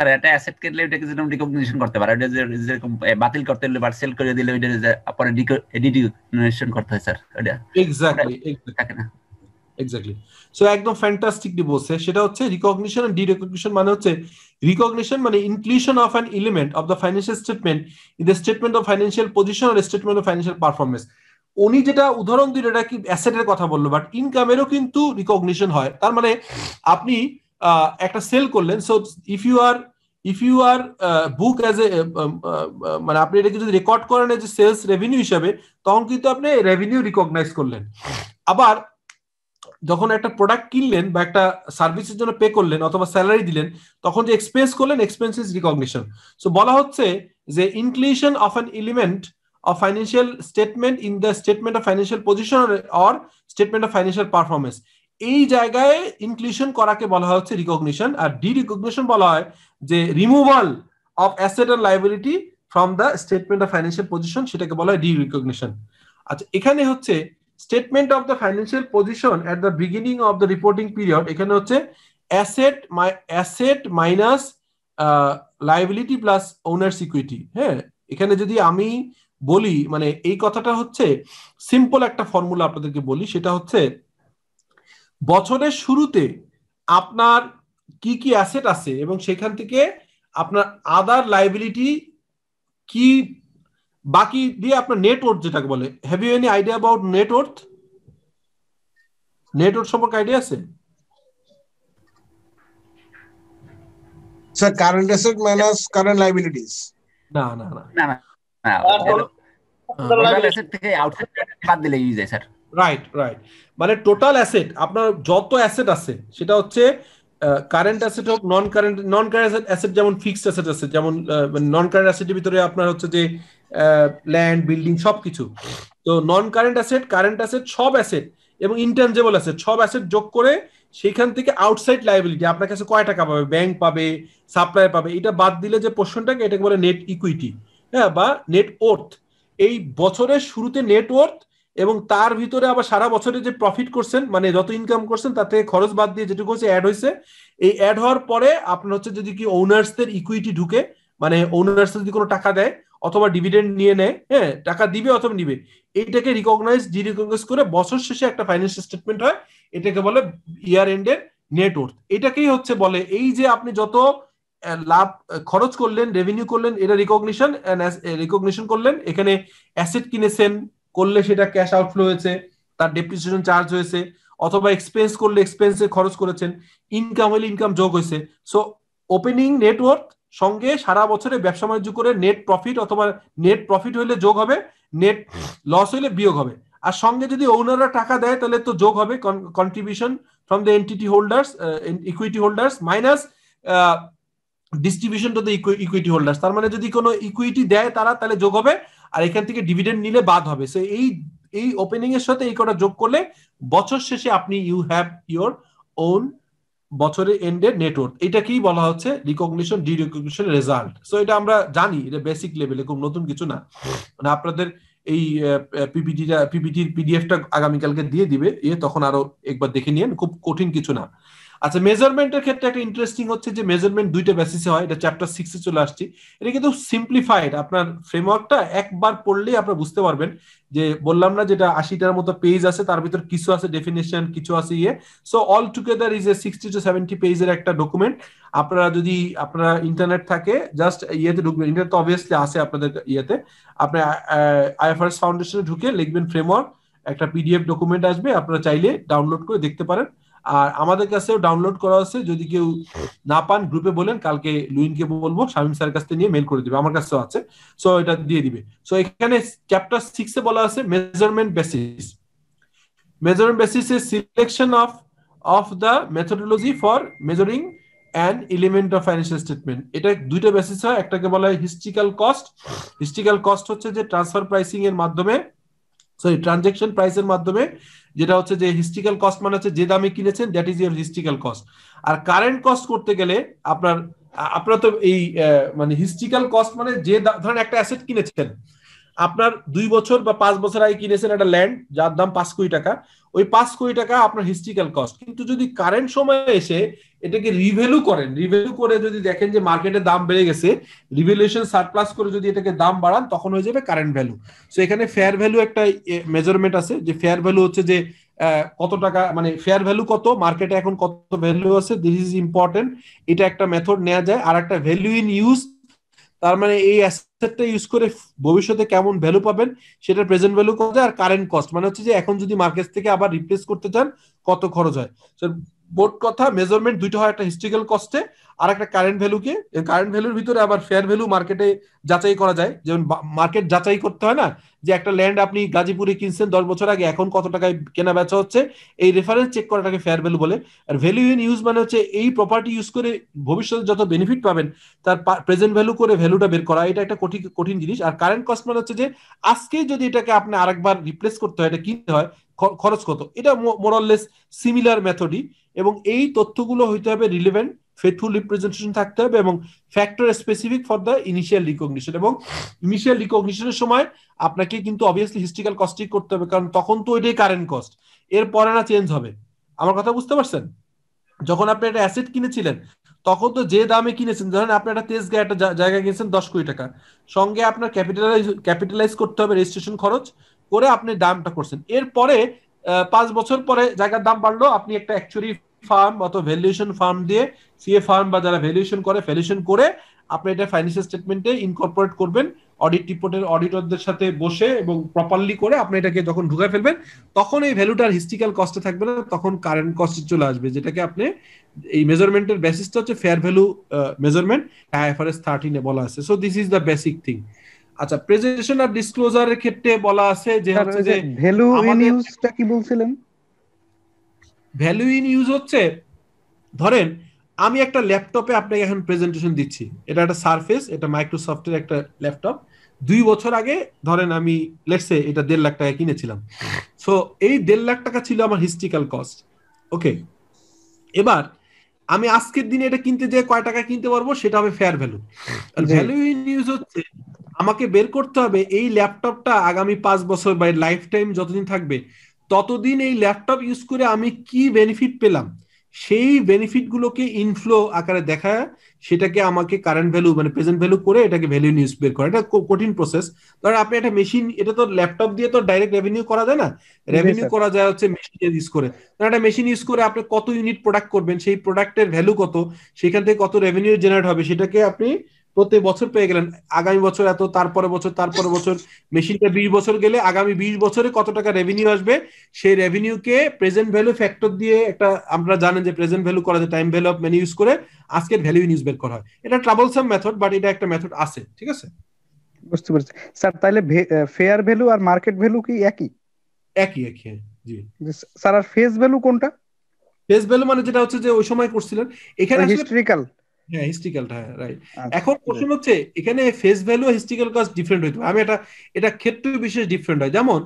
স্যার এটা অ্যাসেট কিনলে ওটাকে যেরকম রিকগনিশন করতে পারে ওটা যেরকম বাতিল করতে হলে বা সেল করে দিলে ওটা পরে ডিকগনিশন করতে হয় স্যার ওটা থাকে না এক্স্যাক্টলি সো একদম ফ্যান্টাস্টিকলি বলছে সেটা হচ্ছে রিকগনিশন এন্ড ডিরেকগনিশন মানে হচ্ছে রিকগনিশন মানে inclusion of an element of the financial statement in the statement of financial position আর স্টেটমেন্ট অফ ফাইন্যান্সিয়াল পারফরমেন্স উনি যেটা উদাহরণ দিল এটা কি অ্যাসেটের কথা বললো বাট ইনকামেরও কিন্তু রিকগনিশন হয় তার মানে আপনি একটা সেল করলেন so if you are if you are book as a মানে আপনি এটাকে যদি রেকর্ড করেন এজ এ সেলস রেভিনিউ হিসাবে তখন কিন্তু আপনি রেভিনিউ রিকগনাইজ করলেন আবার যখন একটা প্রোডাক্ট কিনলেন বা একটা সার্ভিসের জন্য পে করলেন অথবা স্যালারি দিলেন তখন যে এক্সপেন্স করলেন এক্সপেন্স ইজ রিকগনিশন সো বলা হচ্ছে যে inclusion of an element of financial statement in the statement of financial position or statement of financial performance এই জায়গায় ইনক্লুশন করাকে বলা হচ্ছে রিকগনিশন আর ডি রিকগনিশন বলা হয় যে removal of asset and liability from the statement of financial position সেটাকে বলা হয় ডি রিকগনিশন আচ্ছা এখানে হচ্ছে statement of the financial position at the beginning of the reporting period এখানে হচ্ছে asset asset minus liability plus owner security হ্যাঁ এখানে যদি আমি বলি মানে এই কথাটা হচ্ছে সিম্পল একটা ফর্মুলা আপনাদেরকে বলি সেটা হচ্ছে বছরের শুরুতে আপনার কি কি অ্যাসেট আছে এবং সেখান থেকে আপনার আদার লাইবিলিটি কি বাকি দিয়ে আপনার নেটওয়ার্থ যেটাকে বলে have you any idea about net worth net worth সম্পর্কে আইডিয়া আছে sir current asset minus current liabilities না না না না না রাইট রাইট মানে টোটাল অ্যাসেট আপনার যত অ্যাসেট আছে সেটা হচ্ছে কারেন্ট অ্যাসেট হোক non current non current asset যেমন ফিক্সড অ্যাসেট আছে যেমন নন কারেন্ট অ্যাসেটের ভিতরে আপনার হচ্ছে যে ল্যান্ড বিল্ডিং সবকিছু তো non current asset current asset সব অ্যাসেট এবং ইন্টার্নজেবল অ্যাসেট সব অ্যাসেট যোগ করে সেখান থেকে আউটসাইড লাইবিলিটি আপনার কাছে কয় টাকা পাবে ব্যাংক পাবে সাপ্লাই পাবে এটা বাদ দিলে যে পোর্শনটাকে এটাকে বলে নেট ইকুইটি হ্যাঁ বা নেট ওর্থ এই বছরের শুরুতে নেটওয়ার্থ এবং তার ভিতরে আবার সারা বছরে যে প্রফিট করছেন মানে যত ইনকাম করছেন তাতে খরচ বাদ দিয়ে যেটুকু হচ্ছে অ্যাড হয়েছে এই অ্যাড হওয়ার পরে আপনার হচ্ছে যদি কি ওনার্সদের ইকুইটি ঢুকে মানে ওনার্স যদি কোনো টাকা দেয় অথবা ডিভিডেন্ড নিয়ে নেয় হ্যাঁ টাকা দিবে অথবা নিবে এইটাকে রিকগনাইজ ডিরিকগনাইজ করে বছর শেষে একটা ফাইন্যান্সিয়াল স্টেটমেন্ট হয় এটাকে বলে ইয়ার এন্ডের নেটওয়ার্থ এটাকেই হচ্ছে বলে এই যে আপনি যত লাভ খরচ করলেন রেভিনিউ করলেন এটা রিকগনিশন রিকগনিশন করলেন এখানে অ্যাসেট কিনেছেন করলে সেটা ক্যাশ আউটফ্লো হয়েছে তার ডেপ্রিসিয়েশন চার্জ হয়েছে অথবা এক্সপেন্স করলে এক্সপেন্সে খরচ করেছেন ইনকাম হলে ইনকাম যোগ হয়েছে সো ওপেনিং নেটওয়ার্ক সঙ্গে সারা বছরে ব্যবসা বাণিজ্য করে নেট প্রফিট অথবা নেট প্রফিট হলে যোগ হবে নেট লস হইলে বিয়োগ হবে আর সঙ্গে যদি ওনাররা টাকা দেয় তাহলে তো যোগ হবে contribution from the entity holders equity holders minus distribution to the equity holders তার মানে যদি কোনো ইকুইটি দেয় তারা তাহলে যোগ হবে আর এখান থেকে ডিভিডেন্ড নিলে বাদ হবে সো এই এই ওপেনিং এর সাথে এই কটা যোগ করলে বছর শেষে আপনি ইউ হ্যাভ ইওর ওন বছরের এন্ডে নেটওয়ার্ক এটাকেই বলা হচ্ছে recognition derecognition result so এটা আমরা জানি এটা বেসিক লেভেলে খুব নতুন কিছু না মানে আপনাদের এই পিপিটিটা পিপিটির পিডিএফটা আগামীকালকে দিয়ে দিবে ইয়ে তখন আরো একবার দেখে নিন খুব কঠিন কিছু না আচ্ছা মেজারমেন্টের ক্ষেত্রে একটা ইন্টারেস্টিং হচ্ছে যে মেজারমেন্ট দুইটা বেসিসে হয় এটা চ্যাপ্টার সিক্সে চলে আসছি এটা কিন্তু সিম্পলিফাইড আপনার ফ্রেমওয়ার্কটা একবার পড়লেই আপনারা বুঝতে পারবেন যে বললাম না যেটা আশিটার মতো পেজ আছে তার ভিতর কিছু আছে ডেফিনেশন কিছু আছে ইয়ে so all together is a sixty to seventy পেজের একটা ডকুমেন্ট আপনারা যদি আপনারা ইন্টারনেট থাকে জাস্ট ইয়েতে ঢুকবেন ইন্টারনেট তো অবভিয়াসলি আছে আপনাদের ইয়েতে আপনার আইএফআরএস ফাউন্ডেশনে ঢুকে লিখবেন ফ্রেমওয়ার্ক একটা পিডিএফ ডকুমেন্ট আসবে আপনারা চাইলে ডাউনলোড করে দেখতে পারেন আর আমাদের কাছেও ডাউনলোড করা আছে যদি কেউ না পান গ্রুপে বলেন কালকে লুইনকে বলবো শামিম স্যার কাছ থেকে নিয়ে মেল করে দিবে আমার কাছেও আছে সো এটা দিয়ে দিবে সো এখানে চ্যাপ্টার সিক্স এ বলা আছে measurement basis measurement basis a selection of of the methodology for measuring and element of financial statement এটা দুইটা বেসিস হয় একটাকে বলা হয় হিস্ট্রিক্যাল কস্ট হিস্ট্রিক্যাল কস্ট হচ্ছে যে ট্রান্সফার প্রাইসিং এর মাধ্যমে সরি ট্রানজেকশন প্রাইসের মাধ্যমে যেটা হচ্ছে যে হিস্ট্রিক্যাল কস্ট মানে হচ্ছে যে দামে কিনেছেন that is your historical cost আর কারেন্ট কস্ট করতে গেলে আপনার আপনার তো এই মানে হিস্ট্রিক্যাল কস্ট মানে যে ধরেন একটা অ্যাসেট কিনেছেন আপনার দুই বছর বা পাঁচ বছর আগে কিনেছেন একটা ল্যান্ড যার দাম পাঁচ কোটি টাকা ওই পাঁচ কোটি টাকা আপনার হিস্ট্রিক্যাল কস্ট কিন্তু যদি কারেন্ট সময়ে এসে এটাকে রিভ্যালু করেন রিভ্যালু করে যদি দেখেন যে মার্কেটে দাম বেড়ে গেছে রিভ্যালুয়েশন সারপ্লাস করে যদি এটাকে দাম বাড়ান তখন হয়ে যাবে কারেন্ট ভ্যালু সো এখানে ফেয়ার ভ্যালু একটা মেজারমেন্ট আছে যে ফেয়ার ভ্যালু হচ্ছে যে কত টাকা মানে ফেয়ার ভ্যালু কত মার্কেটে এখন কত ভ্যালু আছে দিস ইজ ইম্পর্টেন্ট এটা একটা মেথড নেওয়া যায় আর একটা ভ্যালু ইন ইউজ তার মানে এই অ্যাসেটটা ইউজ করে ভবিষ্যতে কেমন ভ্যালু পাবেন সেটা প্রেজেন্ট ভ্যালু কত আর কারেন্ট কস্ট মানে হচ্ছে যে এখন যদি মার্কেট থেকে আবার রিপ্লেস করতে চান কত খরচ হয় বোর্ড কথা মেজারমেন্ট দুইটা হয় একটা হিস্ট্রিক্যাল কস্টে আর একটা কারেন্ট ভ্যালুকে কারেন্ট ভ্যালুর ভিতরে আবার ফেয়ার ভ্যালু মার্কেটে যাচাই করা যায় যেমন মার্কেট যাচাই করতে হয় না যে একটা ল্যান্ড আপনি গাজীপুরে কিনছেন দশ বছর আগে এখন কত টাকায় কেনা বেচা হচ্ছে এই রেফারেন্স চেক করাটাকে ফেয়ার ভ্যালু বলে আর ভ্যালু ইন ইউজ মানে হচ্ছে এই প্রপার্টি ইউজ করে ভবিষ্যতে যত বেনিফিট পাবেন তার প্রেজেন্ট ভ্যালু করে ভ্যালুটা বের করা এটা একটা কঠিন কঠিন জিনিস আর কারেন্ট কস্ট মানে হচ্ছে যে আজকে যদি এটাকে আপনি আরেকবার রিপ্লেস করতে হয় এটা কিনতে হয় খরচ কত এটা মোরাললেস সিমিলার মেথডই এবং এই তথ্যগুলো হইতে হবে রিলেভেন্ট ফেথফুল রিপ্রেজেন্টেশন থাকতে হবে এবং factor specific for the initial recognition এবং ইনিশিয়াল রিকগনিশনের সময় আপনাকে কিন্তু অবভিয়াসলি হিস্ট্রিক্যাল কস্টিং করতে হবে কারণ তখন তো এটাই কারেন্ট কস্ট এর পরে না চেঞ্জ হবে আমার কথা বুঝতে পারছেন যখন আপনি একটা অ্যাসেট কিনেছিলেন তখন তো যে দামে কিনেছেন ধরেন আপনি একটা গায়ে একটা জায়গা কিনেছেন দশ কোটি টাকা সঙ্গে আপনার ক্যাপিটালাইজ ক্যাপিটালাইজ করতে হবে রেজিস্ট্রেশন খরচ করে আপনি দামটা করছেন এরপরে পাঁচ বছর পরে জায়গার দাম বাড়লো আপনি একটা অ্যাকচুয়ালি ফার্ম অথবা ভ্যালুয়েশন ফার্ম দিয়ে সিএ ফার্ম বা যারা ভ্যালুয়েশন করে ভ্যালুয়েশন করে আপনি এটা ফাইন্যান্সিয়াল স্টেটমেন্টে ইনকর্পোরেট করবেন অডিট রিপোর্টের অডিটরদের সাথে বসে এবং প্রপারলি করে আপনি এটাকে যখন ঢুকায় ফেলবেন তখন এই ভ্যালুটার হিস্টিক্যাল কস্টে থাকবে না তখন কারেন্ট কস্টে চলে আসবে যেটাকে আপনি এই মেজারমেন্টের বেসিসটা হচ্ছে ফেয়ার ভ্যালু মেজারমেন্ট আইএফআরএস থার্টিনে বলা আছে so this is the basic thing আচ্ছা প্রেজেন্টেশন আর ডিসক্লোজারের ক্ষেত্রে বলা আছে যে হচ্ছে যে ভ্যালু ইন ইউজটা কি বলছিলেন ভ্যালু ইন ইউজ হচ্ছে ধরেন আমি একটা ল্যাপটপে আপনাকে এখন প্রেজেন্টেশন দিচ্ছি এটা একটা সারফেস এটা মাইক্রোসফটের একটা ল্যাপটপ দুই বছর আগে ধরেন আমি লেটসে এটা দেড় লাখ টাকা কিনেছিলাম সো এই দেড় লাখ টাকা ছিল আমার হিস্ট্রিক্যাল কস্ট ওকে এবার আমি আজকের দিনে এটা কিনতে যে কয় টাকা কিনতে পারবো সেটা হবে fair value value in use হচ্ছে আমাকে বের করতে হবে এই ল্যাপটপটা আগামী পাঁচ বছর বা লাইফ টাইম যতদিন থাকবে ততদিন এই ল্যাপটপ ইউজ করে আমি কি বেনিফিট পেলাম সেই বেনিফিট গুলোকে ইনফ্লো আকারে দেখা সেটাকে আমাকে কারেন্ট ভ্যালু মানে প্রেজেন্ট ভ্যালু করে এটাকে ভ্যালু নিউজ বের করা এটা কঠিন প্রসেস ধর আপনি একটা মেশিন এটা তো ল্যাপটপ দিয়ে তো ডাইরেক্ট রেভিনিউ করা যায় না রেভিনিউ করা যায় হচ্ছে মেশিন ইউজ করে একটা মেশিন ইউজ করে আপনি কত ইউনিট প্রোডাক্ট করবেন সেই প্রোডাক্টের ভ্যালু কত সেখান থেকে কত রেভিনিউ জেনারেট হবে সেটাকে আপনি প্রত্যেক বছর পেয়ে গেলেন আগামী বছর এত তারপরে বছর তারপরে বছর মেশিনটা বিশ বছর গেলে আগামী বিশ বছরে কত টাকা রেভিনিউ আসবে সেই রেভিনিউ কে প্রেজেন্ট ভ্যালু ফ্যাক্টর দিয়ে একটা আমরা জানেন যে প্রেজেন্ট ভ্যালু করা যায় time value of money use করে আজকের ভ্যালু ইউজ বের করা হয় এটা ট্রাবলসাম মেথড বাট এটা একটা মেথড আছে ঠিক আছে বুঝতে পারছি স্যার তাহলে ফেয়ার ভ্যালু আর মার্কেট ভ্যালু কি একই একই একই হ্যাঁ, জি স্যার আর ফেস ভ্যালু কোনটা ফেস ভ্যালু মানে যেটা হচ্ছে যে ওই সময় করছিলেন এখানে হিস্টোরিক্যাল হ্যাঁ হিস্ট্রিক্যালটা রাইট আচ্ছা, এখন প্রশ্ন হচ্ছে এখানে face value historical cost different হইতে আমি এটা এটা ক্ষেত্র বিশেষ ডিফারেন্ট হয় যেমন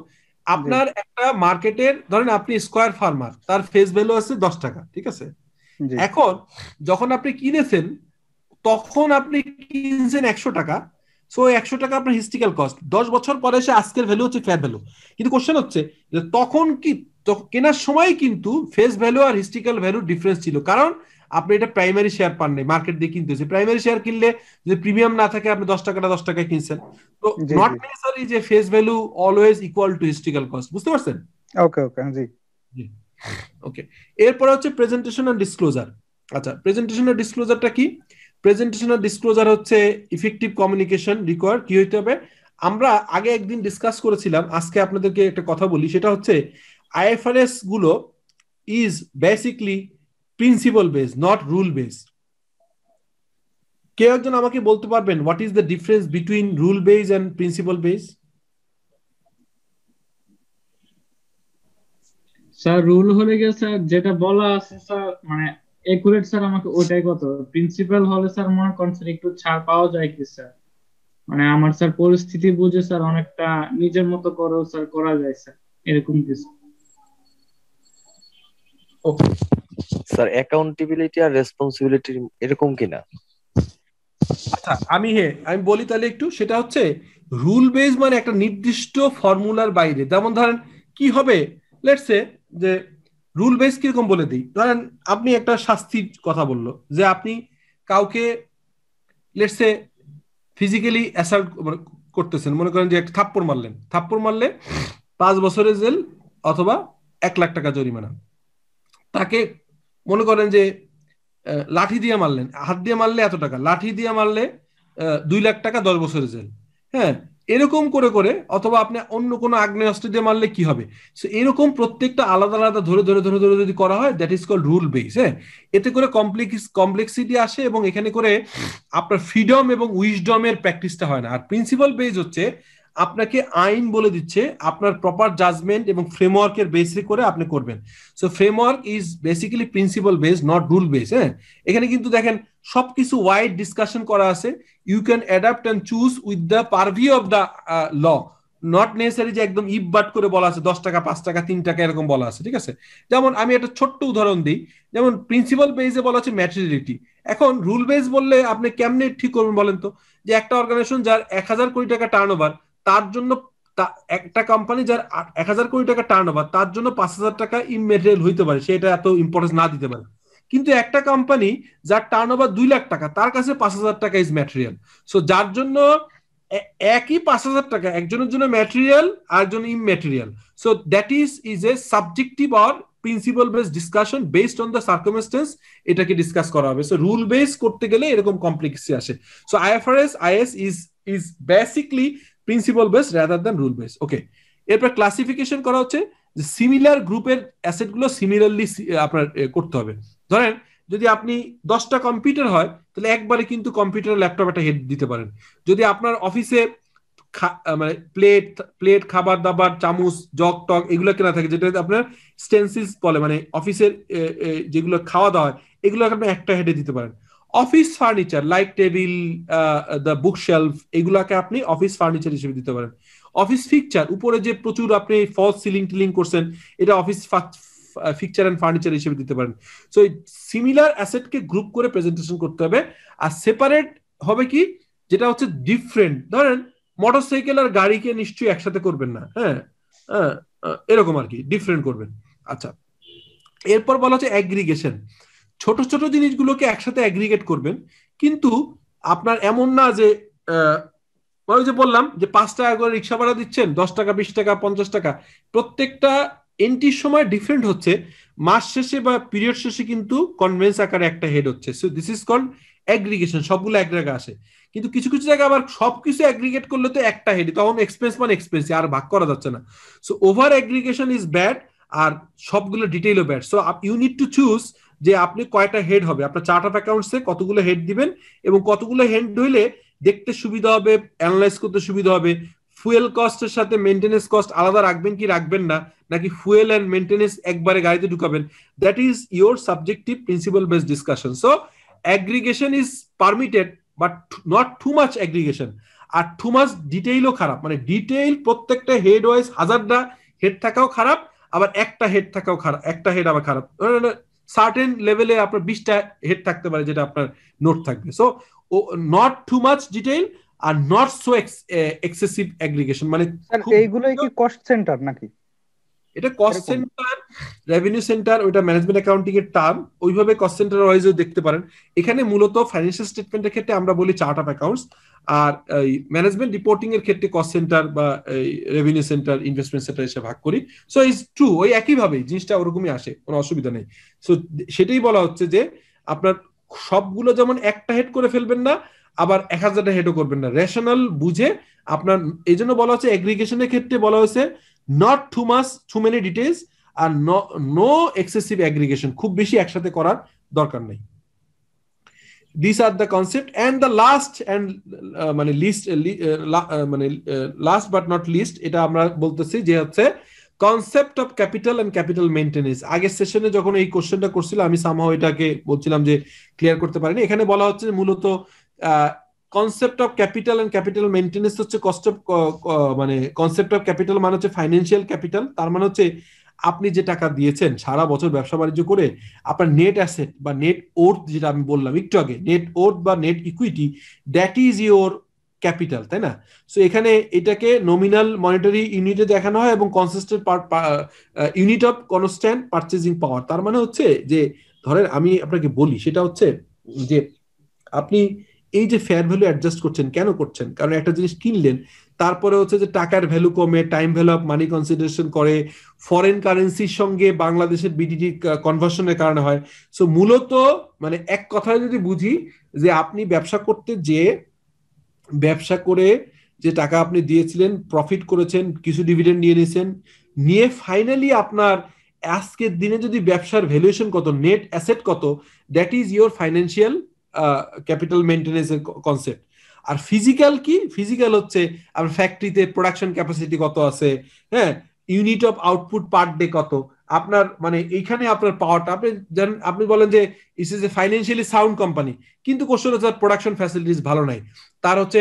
আপনার একটা মার্কেটের ধরেন আপনি স্কোয়ার ফার্মার তার ফেস ভ্যালু আছে দশ টাকা ঠিক আছে এখন যখন আপনি কিনেছেন তখন আপনি কিনছেন একশো টাকা সো একশো টাকা আপনার হিস্ট্রিক্যাল কস্ট দশ বছর পরে এসে আজকের ভ্যালু হচ্ছে ফেয়ার ভ্যালু কিন্তু কোশ্চেন হচ্ছে যে তখন কি কেনার সময় কিন্তু ফেস ভ্যালু আর হিস্ট্রিক্যাল ভ্যালু ডিফারেন্স ছিল কারণ আপনি এটা প্রাইমারি শেয়ার পান নাই মার্কেট দিয়ে কিনতে হচ্ছে প্রাইমারি শেয়ার কিনলে যদি প্রিমিয়াম না থাকে আপনি দশ টাকাটা দশ টাকায় কিনছেন তো নট নেসারি যে face value always equal to historical cost বুঝতে পারছেন ওকে ওকে জি ওকে এরপর হচ্ছে প্রেজেন্টেশন আর ডিসক্লোজার আচ্ছা প্রেজেন্টেশন আর ডিসক্লোজারটা কি প্রেজেন্টেশন আর ডিসক্লোজার হচ্ছে ইফেক্টিভ কমিউনিকেশন রিকোয়ার কি হইতে হবে আমরা আগে একদিন ডিসকাস করেছিলাম আজকে আপনাদেরকে একটা কথা বলি সেটা হচ্ছে আইএফআরএস গুলো is basically principal base not rule base কেউ একজন আমাকে বলতে পারবেন what is the difference between rule base and principal base sir rule হলে গিয়ে স্যার যেটা বলা আছে স্যার মানে একুরেট স্যার আমাকে ওটাই কত প্রিন্সিপাল হলে স্যার মনে করেন একটু ছাড় পাওয়া যায় কি স্যার মানে আমার স্যার পরিস্থিতি বুঝে স্যার অনেকটা নিজের মতো করেও স্যার করা যায় স্যার এরকম কিছু ওকে স্যার অ্যাকাউন্টেবিলিটি আর রেসপন্সিবিলিটি এরকম কিনা আচ্ছা আমি হে আমি বলি তাহলে একটু সেটা হচ্ছে রুল বেজ মানে একটা নির্দিষ্ট ফর্মুলার বাইরে যেমন ধরেন কি হবে লেটস সে যে রুল বেজ কিরকম বলে দিই ধরেন আপনি একটা শাস্তির কথা বললো যে আপনি কাউকে লেটস সে ফিজিক্যালি অ্যাসাল্ট করতেছেন মনে করেন যে একটা থাপ্পড় মারলেন থাপ্পড় মারলে পাঁচ বছরের জেল অথবা এক লাখ টাকা জরিমানা তাকে মনে করেন যে লাঠি দিয়ে মারলেন হাত দিয়ে মারলে এত টাকা লাঠি দিয়ে মারলে দুই লাখ টাকা দশ বছরের জেল হ্যাঁ এরকম করে করে অথবা আপনি অন্য কোনো আগ্নেয়াস্ত্র দিয়ে মারলে কি হবে সো এরকম প্রত্যেকটা আলাদা আলাদা ধরে ধরে ধরে ধরে যদি করা হয় that is call rule base হ্যাঁ এতে করে কমপ্লেক্স কমপ্লেক্সিটি আসে এবং এখানে করে আপনার ফ্রিডম এবং উইজডমের প্র্যাকটিসটা হয় না আর প্রিন্সিপাল বেস হচ্ছে আপনাকে আইন বলে দিচ্ছে আপনার প্রপার জাজমেন্ট এবং ফ্রেমওয়ার্কের বেসে করে আপনি করবেন so framework is basically principal base not rule base হ্যাঁ এখানে কিন্তু দেখেন সবকিছু ওয়াইড ডিসকাশন করা আছে you can adapt and choose with the purview of the law not necessary যে একদম ইফ বাট করে বলা আছে দশ টাকা পাঁচ টাকা তিন টাকা এরকম বলা আছে ঠিক আছে যেমন আমি একটা ছোট্ট উদাহরণ দিই যেমন প্রিন্সিপাল বেসে বলা আছে ম্যাটেরিয়ালিটি এখন রুল বেজ বললে আপনি কেমনে ঠিক করবেন বলেন তো যে একটা অর্গানাইজেশন যার এক হাজার কোটি টাকা টার্ন ওভার তার জন্য একটা কোম্পানি যার এক হাজার কোটি টাকা টার্ন ওভার তার জন্য পাঁচ হাজার টাকা ইমেটেরিয়াল হইতে পারে সেটা এত ইম্পর্টেন্স না দিতে পারে কিন্তু একটা কোম্পানি যার টার্ন ওভার দুই লাখ টাকা তার কাছে পাঁচ হাজার টাকা ইজ ম্যাটেরিয়াল সো যার জন্য একই পাঁচ হাজার টাকা একজনের জন্য ম্যাটেরিয়াল আর জন্য immaterial so that is is a subjective or principal base discussion based on the circumstance এটাকে ডিসকাস করা হবে সো রুল বেস করতে গেলে এরকম কমপ্লেক্সি আসে so IFRS is is is basically principal base rather than rule base okay এরপর classification করা হচ্ছে যে সিমিলার গ্রুপের অ্যাসেটগুলো সিমিলারলি আপনার করতে হবে ধরেন যদি আপনি দশটা কম্পিউটার হয় তাহলে একবারে কিন্তু কম্পিউটার ল্যাপটপ একটা হেড দিতে পারেন যদি আপনার অফিসে মানে প্লেট প্লেট খাবার দাবার চামচ জগ টক এগুলো কেনা থাকে যেটা আপনার স্টেন্সিলস বলে মানে অফিসের যেগুলো খাওয়া দাওয়া হয় এগুলো আপনি একটা হেডে দিতে পারেন office furniture like table the bookshelf এগুলাকে আপনি অফিস ফার্নিচার হিসেবে দিতে পারেন অফিস ফিকচার উপরে যে প্রচুর আপনি ফলস সিলিং টিলিং করছেন এটা অফিস ফিকচার অ্যান্ড ফার্নিচার হিসেবে দিতে পারেন সো সিমিলার অ্যাসেটকে গ্রুপ করে প্রেজেন্টেশন করতে হবে আর সেপারেট হবে কি যেটা হচ্ছে ডিফারেন্ট ধরেন মোটরসাইকেল আর গাড়িকে নিশ্চয়ই একসাথে করবেন না হ্যাঁ, হ্যাঁ এরকম আর কি ডিফারেন্ট করবেন আচ্ছা এরপর বলা হচ্ছে অ্যাগ্রিগেশন ছোট ছোট জিনিসগুলোকে একসাথে অ্যাগ্রিগেট করবেন কিন্তু আপনার এমন না যে ওই যে বললাম যে পাঁচ টাকা করে রিক্সা ভাড়া দিচ্ছেন দশ টাকা বিশ টাকা পঞ্চাশ টাকা প্রত্যেকটা এন্ট্রির সময় ডিফারেন্ট হচ্ছে মাস শেষে বা পিরিয়ড শেষে কিন্তু কনভেন্স আকারে একটা হেড হচ্ছে so this is called aggregation সবগুলো এক জায়গায় আসে কিন্তু কিছু কিছু জায়গায় আবার সবকিছু অ্যাগ্রিগেট করলে তো একটা হেড তখন এক্সপেন্স মানে এক্সপেন্স আর ভাগ করা যাচ্ছে না so over aggregation is bad আর সবগুলো ডিটেইলও bad so you need to choose যে আপনি কয়টা হেড হবে আপনার চার্ট অফ অ্যাকাউন্টসে কতগুলো হেড দিবেন এবং কতগুলো হেড হইলে দেখতে সুবিধা হবে অ্যানালাইজ করতে সুবিধা হবে ফুয়েল কস্টের সাথে মেনটেনেন্স কস্ট আলাদা রাখবেন কি রাখবেন না নাকি ফুয়েল অ্যান্ড মেনটেনেন্স একবারে গাড়িতে ঢুকাবেন that is your subjective principal based discussion so aggregation is permitted but not too much aggregation আর টু মাচ ডিটেইলও খারাপ মানে ডিটেইল প্রত্যেকটা হেড ওয়াইজ হাজারটা হেড থাকাও খারাপ আবার একটা হেড থাকাও খারাপ একটা হেড আবার খারাপ সার্টেন লেভেলে আপনার বিশটা হেড থাকতে পারে যেটা আপনার নোট থাকবে so not too much detail আর নট সো এক্সেসিভ অ্যাগ্রিগেশন মানে এইগুলোই কি কস্ট সেন্টার নাকি এটা কস্ট সেন্টার রেভিনিউ সেন্টার ওইটা ম্যানেজমেন্ট অ্যাকাউন্টিং এর টার্ম ওইভাবে কস্ট সেন্টার ওয়াইজও দেখতে পারেন এখানে মূলত ফাইন্যান্সিয়াল স্টেটমেন্টের ক্ষেত্রে আমরা বলি চার্ট অফ অ্যাকাউন্টস আর এই ম্যানেজমেন্ট রিপোর্টিং এর ক্ষেত্রে কস্ট সেন্টার বা এই রেভিনিউ সেন্টার ইনভেস্টমেন্ট সেন্টার এসে ভাগ করি সো ইজ ট্রু ওই একইভাবে জিনিসটা ওরকমই আসে কোনো অসুবিধা নেই সো সেটাই বলা হচ্ছে যে আপনার সবগুলো যেমন একটা হেড করে ফেলবেন না আবার এক হাজারটা হেডও করবেন না রেশনাল বুঝে আপনার এই জন্য বলা হচ্ছে এগ্রিগেশনের ক্ষেত্রে বলা হয়েছে not too much too many details আর নো এক্সেসিভ এগ্রিগেশন খুব বেশি একসাথে করার দরকার নেই these are the concept and the last and uh, মানে লিস্ট uh, uh, মানে লাস্ট বাট নট লিস্ট এটা আমরা বলতেছি যে হচ্ছে concept of capital and capital maintenance আগের সেশনে যখন এই কোশ্চেনটা করছিলাম আমি সামহাও এটাকে বলছিলাম যে ক্লিয়ার করতে পারিনি এখানে বলা হচ্ছে মূলত concept of capital and capital maintenance হচ্ছে কস্ট অফ মানে কনসেপ্ট অফ ক্যাপিটাল মানে হচ্ছে ফাইন্যান্সিয়াল ক্যাপিটাল তার মানে হচ্ছে আপনি যে টাকা দিয়েছেন সারা বছর ব্যবসা বাণিজ্য করে আপনার নেট অ্যাসেট বা নেট ওর্থ যেটা আমি বললাম একটু আগে নেট ওর্থ বা net equity that is your capital তাই না সো এখানে এটাকে নমিনাল মনিটারি ইউনিটে দেখানো হয় এবং consistent unit of constant purchasing power তার মানে হচ্ছে যে ধরেন আমি আপনাকে বলি সেটা হচ্ছে যে আপনি এই যে ফেয়ার ভ্যালু অ্যাডজাস্ট করছেন কেন করছেন কারণ একটা জিনিস কিনলেন তারপরে হচ্ছে যে টাকার ভ্যালু কমে time value of money consideration করে ফরেন কারেন্সির সঙ্গে বাংলাদেশের বিডিটি কনভার্সনের কারণে হয় সো মূলত মানে এক কথায় যদি বুঝি যে আপনি ব্যবসা করতে যে ব্যবসা করে যে টাকা আপনি দিয়েছিলেন প্রফিট করেছেন কিছু ডিভিডেন্ড নিয়ে নিয়েছেন নিয়ে ফাইনালি আপনার আজকের দিনে যদি ব্যবসার ভ্যালুয়েশন কত নেট অ্যাসেট কত that is your financial capital এর কনসেপ্ট আর ফিজিক্যাল কি ফিজিক্যাল হচ্ছে আমার ফ্যাক্টরিতে প্রোডাকশন ক্যাপাসিটি কত আছে হ্যাঁ unit of output per day কত আপনার মানে এইখানে আপনার পাওয়ারটা আপনি জানেন আপনি বলেন যে is is a financially sound company কিন্তু কোশ্চেন হচ্ছে প্রোডাকশন ফ্যাসিলিটিস ভালো নাই তার হচ্ছে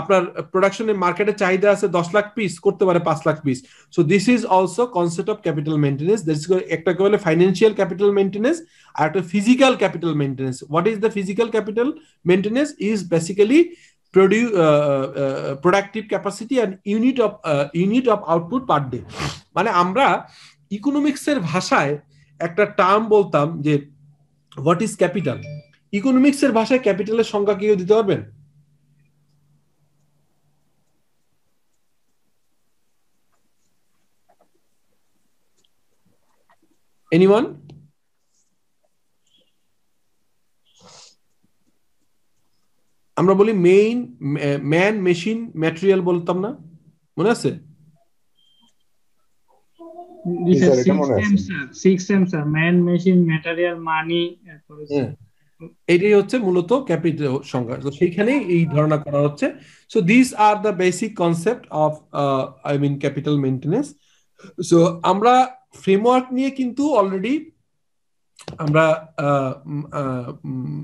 আপনার প্রোডাকশনের মার্কেটে চাহিদা আছে দশ লাখ পিস করতে পারে পাঁচ lakh piece so this is also concept of capital maintenance this একটা একটাকে বলে ফাইন্যান্সিয়াল ক্যাপিটাল মেনটেন্স আর একটা physical capital maintenance what is the physical capital maintenance is basically produce uh, uh, uh, productive capacity and unit of unit of output per day মানে আমরা ইকোনমিক্সের ভাষায় একটা term বলতাম যে হোয়াট ইজ ক্যাপিটাল ইকোনমিক্সের ভাষায় ক্যাপিটালের সংখ্যা কেউ দিতে পারবেন এনিওয়ান আমরা বলি মেইন ম্যান মেশিন ম্যাটেরিয়াল বলতাম না মনে আছে ম্যান মেশিন ম্যাটেরিয়াল মানি এটাই হচ্ছে মূলত ক্যাপিটাল সংজ্ঞা তো সেইখানে এই ধারণা করা হচ্ছে so this are the basic concept of I mean capital maintenance so আমরা ফ্রেমওয়ার্ক নিয়ে কিন্তু অলরেডি আমরা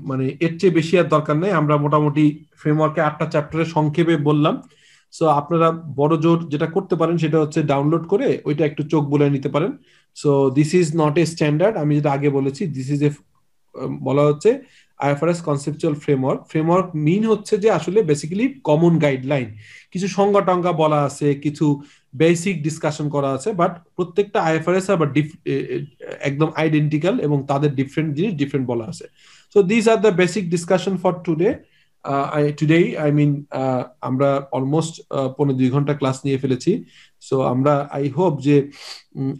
মানে এর চেয়ে বেশি আর দরকার নেই আমরা মোটামুটি ফ্রেমওয়ার্কে আটটা চ্যাপ্টারে সংক্ষেপে বললাম সো আপনারা বড় জোর যেটা করতে পারেন সেটা হচ্ছে ডাউনলোড করে ওইটা একটু চোখ বলে নিতে পারেন so this is not a standard আমি যেটা আগে বলেছি দিস ইজ এ বলা হচ্ছে IFRS conceptual framework framework mean হচ্ছে যে আসলে বেসিক্যালি কমন গাইডলাইন কিছু সংজ্ঞা বলা আছে কিছু বেসিক ডিসকাশন করা আছে বাট প্রত্যেকটা আইএফআরএস আবার একদম আইডেন্টিক্যাল এবং তাদের ডিফারেন্ট জিনিস ডিফারেন্ট বলা আছে so this are the basic discussion for today টুডেই আই মিন আমরা অলমোস্ট uh, পনেরো দুই ঘন্টা ক্লাস নিয়ে ফেলেছি সো আমরা আই হোপ যে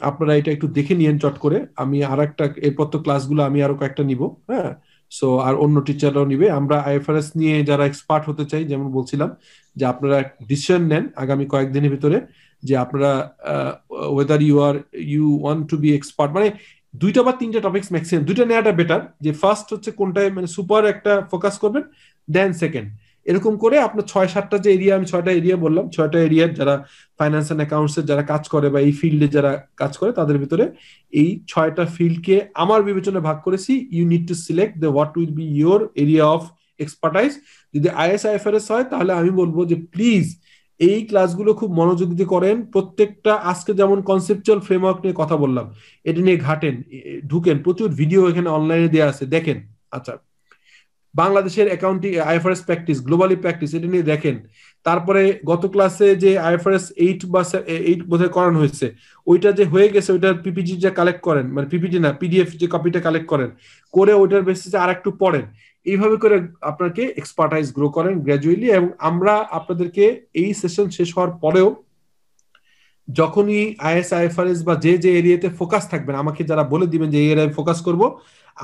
আপনারা এটা একটু দেখে নিয়েন চট করে আমি আর একটা এরপর তো ক্লাসগুলো আমি আরো কয়েকটা নিব হ্যাঁ সো আর অন্য টিচাররাও নিবে আমরা আইএফআরএস নিয়ে যারা এক্সপার্ট হতে চাই যেমন বলছিলাম যে আপনারা ডিসিশন নেন আগামী কয়েকদিনের ভিতরে যে আপনারা whether you are you want to be expert মানে দুইটা বা তিনটা টপিক্স ম্যাক্সিমাম দুইটা নেওয়াটা বেটার যে ফার্স্ট হচ্ছে কোনটায় মানে সুপার একটা ফোকাস করবেন দেন সেকেন্ড এরকম করে আপনার ছয় সাতটা যে এরিয়া আমি ছয়টা এরিয়া বললাম ছয়টা এরিয়ার যারা ফাইন্যান্স অ্যান্ড অ্যাকাউন্টসের যারা কাজ করে বা এই ফিল্ডে যারা কাজ করে তাদের ভিতরে এই ছয়টা ফিল্ডকে আমার বিবেচনা ভাগ করেছি you need to select the what will be your area of expertise যদি আইএসআইএফআরএস হয় তাহলে আমি বলবো যে প্লিজ এই ক্লাসগুলো খুব মনোযোগ দিয়ে করেন প্রত্যেকটা আজকে যেমন কনসেপচুয়াল ফ্রেমওয়ার্ক নিয়ে কথা বললাম এটা নিয়ে ঘাটেন ঢুকেন প্রচুর ভিডিও এখানে অনলাইনে দেওয়া আছে দেখেন আচ্ছা বাংলাদেশের accounting IFRS practice globally practice এটা নিয়ে দেখেন তারপরে গত ক্লাসে যে আইএফআরএস এইট বা এইট বোধহয় করানো হয়েছে ওইটা যে হয়ে গেছে ওইটার পিপিজি যা কালেক্ট করেন মানে পিপিজি না পিডিএফ যে কপিটা কালেক্ট করেন করে ওইটার বেসিসে আর একটু পড়েন এইভাবে করে আপনাকে এক্সপার্টাইজ গ্রো করেন গ্র্যাজুয়ালি এবং আমরা আপনাদেরকে এই সেশন শেষ হওয়ার পরেও যখনই আইএস আইএফআরএস বা যে যে এরিয়াতে ফোকাস থাকবেন আমাকে যারা বলে দিবেন যে এই এরিয়ায় ফোকাস করব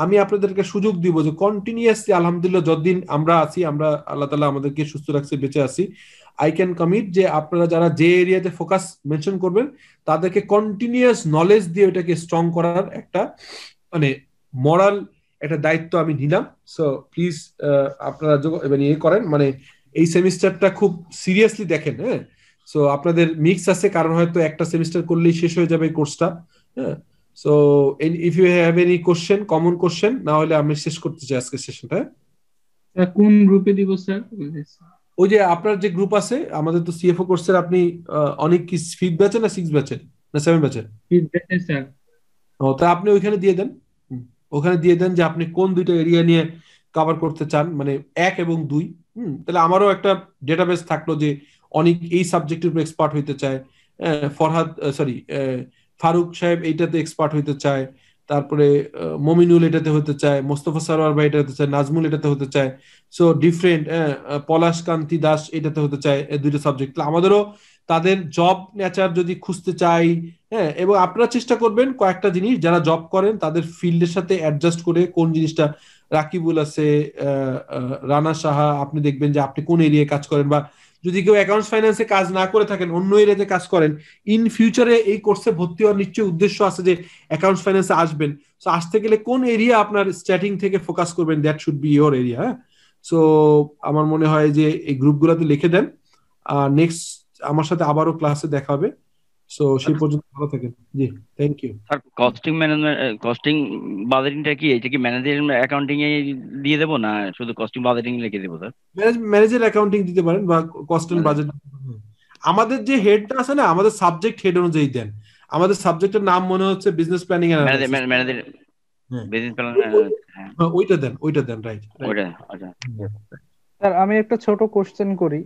আমি আপনাদেরকে সুযোগ দিব যে কন্টিনিউয়াসলি আলহামদুলিল্লাহ যতদিন আমরা আছি আমরা আল্লাহ তালা আমাদেরকে সুস্থ রাখছে বেঁচে আছি আই ক্যান কমিট যে আপনারা যারা যে এরিয়াতে ফোকাস মেনশন করবেন তাদেরকে কন্টিনিউয়াস নলেজ দিয়ে ওটাকে স্ট্রং করার একটা মানে মরাল একটা দায়িত্ব আমি নিলাম সো প্লিজ আপনারা মানে ইয়ে করেন মানে এই সেমিস্টারটা খুব সিরিয়াসলি দেখেন হ্যাঁ সো আপনাদের মিক্স আছে কারণ হয়তো একটা সেমিস্টার করলেই শেষ হয়ে যাবে এই কোর্সটা হ্যাঁ so if you have any question common question না হলে আমি শেষ করতে চাই আজকে সেশনটা হ্যাঁ? কোন গ্রুপে দিব স্যার ওই যে আপনার যে গ্রুপ আছে আমাদের তো সিএফও কোর্সের আপনি অনেক কি ফিফথ ব্যাচে না সিক্স ব্যাচে না সেভেন ব্যাচে ফিফথ ব্যাচে স্যার ও তা আপনি ওইখানে দিয়ে দেন ওখানে দিয়ে দেন যে আপনি কোন দুইটা এরিয়া নিয়ে কাভার করতে চান মানে এক এবং দুই হুম তাহলে আমারও একটা ডেটাবেস থাকলো যে অনেক এই সাবজেক্টের উপর এক্সপার্ট হইতে চায় ফরহাদ সরি ফারুক সাহেব এইটাতে এক্সপার্ট হইতে চায় তারপরে মমিনুল এটাতে হতে চায় মোস্তফা সরোয়ার ভাই এটা হতে চায় নাজমুল এটাতে হতে চায় সো ডিফারেন্ট পলাশ কান্তি দাস এটাতে হতে চায় দুইটা সাবজেক্ট আমাদেরও তাদের জব নেচার যদি খুঁজতে চাই হ্যাঁ এবং আপনারা চেষ্টা করবেন কয়েকটা জিনিস যারা জব করেন তাদের ফিল্ডের সাথে অ্যাডজাস্ট করে কোন জিনিসটা রাকিবুল আছে রানা সাহা আপনি দেখবেন যে আপনি কোন এরিয়ায় কাজ করেন বা যদি কেউ অ্যাকাউন্টস ফাইন্যান্সে কাজ না করে থাকেন অন্য এরিয়াতে কাজ করেন ইন ফিউচারে এই কোর্সে ভর্তি হওয়ার নিশ্চয়ই উদ্দেশ্য আছে যে অ্যাকাউন্টস ফাইন্যান্সে আসবেন সো আসতে গেলে কোন এরিয়া আপনার স্টার্টিং থেকে ফোকাস করবেন that should be your area হ্যাঁ সো আমার মনে হয় যে এই গ্রুপগুলোতে লিখে দেন আর নেক্সট আমার সাথে আবারও ক্লাসে দেখা হবে সো সেই আচ্ছা। পর্যন্ত ভালো থাকেন জি thank you sir costing management costing বাজেটিংটা কি এটা কি ম্যানেজার অ্যাকাউন্টিং এ দিয়ে দেব না শুধু কস্টিং বাজেটিং লিখে দেব স্যার ম্যানেজার অ্যাকাউন্টিং দিতে পারেন বা কস্ট এন্ড বাজেট আমাদের যে হেডটা আছে না আমাদের সাবজেক্ট হেড অনুযায়ী দেন আমাদের সাবজেক্টের নাম মনে হচ্ছে business planning and manager business plan ওইটা দেন ওইটা দেন রাইট ওইটা আচ্ছা হ্যাঁ। স্যার আমি একটা ছোট কোশ্চেন করি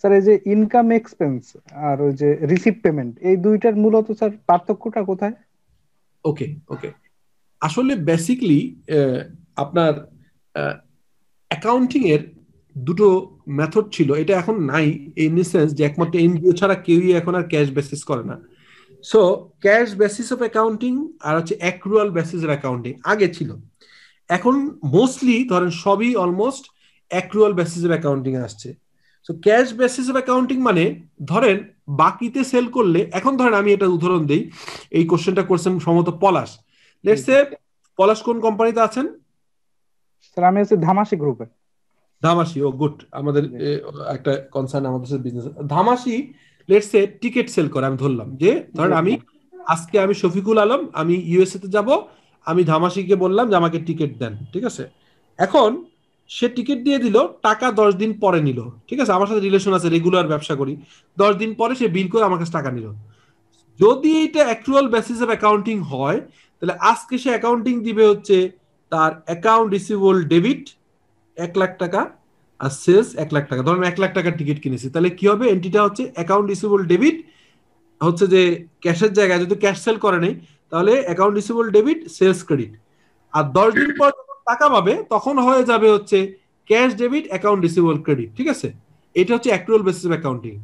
স্যার এই যে ইনকাম এক্সপেন্স আর ওই যে রিসিভ পেমেন্ট এই দুইটার মূলত স্যার পার্থক্যটা কোথায় ওকে ওকে আসলে বেসিকলি আপনার অ্যাকাউন্টিং এর দুটো মেথড ছিল এটা এখন নাই ইন সেন্স যে একমাত্র এনজিও ছাড়া কেউই এখন আর ক্যাশ বেসিস করে না so cash basis of accounting আর হচ্ছে অ্যাক্রুয়াল বেসিস অ্যাকাউন্টিং আগে ছিল এখন মোস্টলি ধরেন সবই almost accrual basis of accounting আসছে তো ক্যাশ বেসিস অফ অ্যাকাউন্টিং মানে ধরেন বাকিতে সেল করলে এখন ধরেন আমি এটা উদাহরণ দিই এই কোশ্চেনটা করছেন সম্ভবত পলাশ লেটস সে পলাশ কোন কোম্পানিতে আছেন স্যার আমি আছি ধামাশি গ্রুপে ধামাশি ও oh, গুড আমাদের একটা কনসার্ন আমাদের সাথে বিজনেস ধামাশি লেটস সে টিকিট সেল করে আমি ধরলাম যে ধরেন আমি আজকে আমি শফিকুল আলম আমি ইউএসএ তে যাব আমি ধামাসিকে বললাম যে আমাকে টিকিট দেন ঠিক আছে এখন সে টিকিট দিয়ে দিল টাকা দশ দিন পরে নিল ঠিক আছে আমার সাথে রিলেশন আছে রেগুলার ব্যবসা করি দশ দিন পরে সে বিল করে আমার কাছে টাকা নিল যদি এইটা অ্যাকচুয়াল বেসিস অফ অ্যাকাউন্টিং হয় তাহলে আজকে সে অ্যাকাউন্টিং দিবে হচ্ছে তার অ্যাকাউন্ট রিসিভেবল ডেবিট এক লাখ টাকা আর সেলস এক লাখ টাকা ধরেন এক লাখ টাকার টিকিট কিনেছি তাহলে কি হবে এন্ট্রিটা হচ্ছে অ্যাকাউন্ট রিসিভেবল ডেবিট হচ্ছে যে ক্যাশের জায়গায় যদি ক্যাশ সেল করে নেই তাহলে account receivable debit sales credit আর দশ দিন পর টাকা পাবে তখন হয়ে যাবে হচ্ছে cash debit account receivable credit ঠিক আছে এটা হচ্ছে অ্যাক্রুয়াল বেসিস অ্যাকাউন্টিং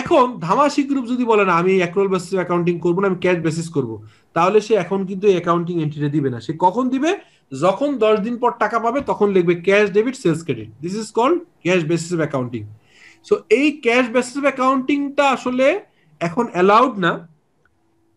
এখন ধামাশি গ্রুপ যদি বলে না আমি অ্যাক্রুয়াল বেসিস অ্যাকাউন্টিং করবো না আমি ক্যাশ বেসিস করব তাহলে সে এখন কিন্তু অ্যাকাউন্টিং এন্ট্রিটা দিবে না সে কখন দিবে যখন দশ দিন পর টাকা পাবে তখন লিখবে cash debit sales credit this is called cash basis accounting so এই ক্যাশ বেসিস অ্যাকাউন্টিংটা আসলে এখন অ্যালাউড না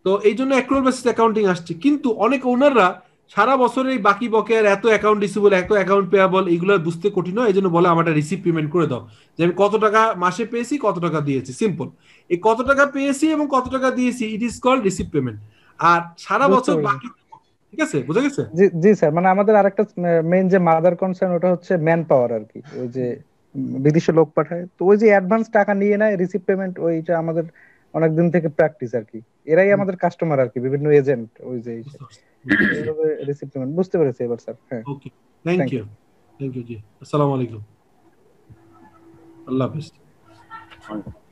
তো এই জন্য অ্যাক্রুয়াল বেসিস অ্যাকাউন্টিং আসছে কিন্তু অনেক ওনাররা সারা বছরের এই বাকি বকেয়ার এত অ্যাকাউন্ট রিসিভেবল এত অ্যাকাউন্ট পেয়াবল এগুলো বুঝতে কঠিন হয় এই জন্য বলে আমার রিসিভ পেমেন্ট করে দাও যে আমি কত টাকা মাসে পেয়েছি কত টাকা দিয়েছি সিম্পল এই কত টাকা পেয়েছি এবং কত টাকা দিয়েছি it is call receive payment আর সারা বছর বাকি ঠিক আছে বুঝা গেছে জি স্যার মানে আমাদের আরেকটা মেইন যে মাদার কনসার্ন ওটা হচ্ছে ম্যান পাওয়ার আর কি ওই যে বিদেশে লোক পাঠায় তো ওই যে অ্যাডভান্স টাকা নিয়ে নেয় রিসিভ পেমেন্ট ওইটা আমাদের অনেক দিন থেকে প্র্যাকটিস আর কি এরাই আমাদের কাস্টমার আর কি বিভিন্ন এজেন্ট ওই যে এইভাবে বুঝতে পেরেছি এবার স্যার হ্যাঁ okay thank you thank you ji আসসালামু আলাইকুম আল্লাহ হাফেজ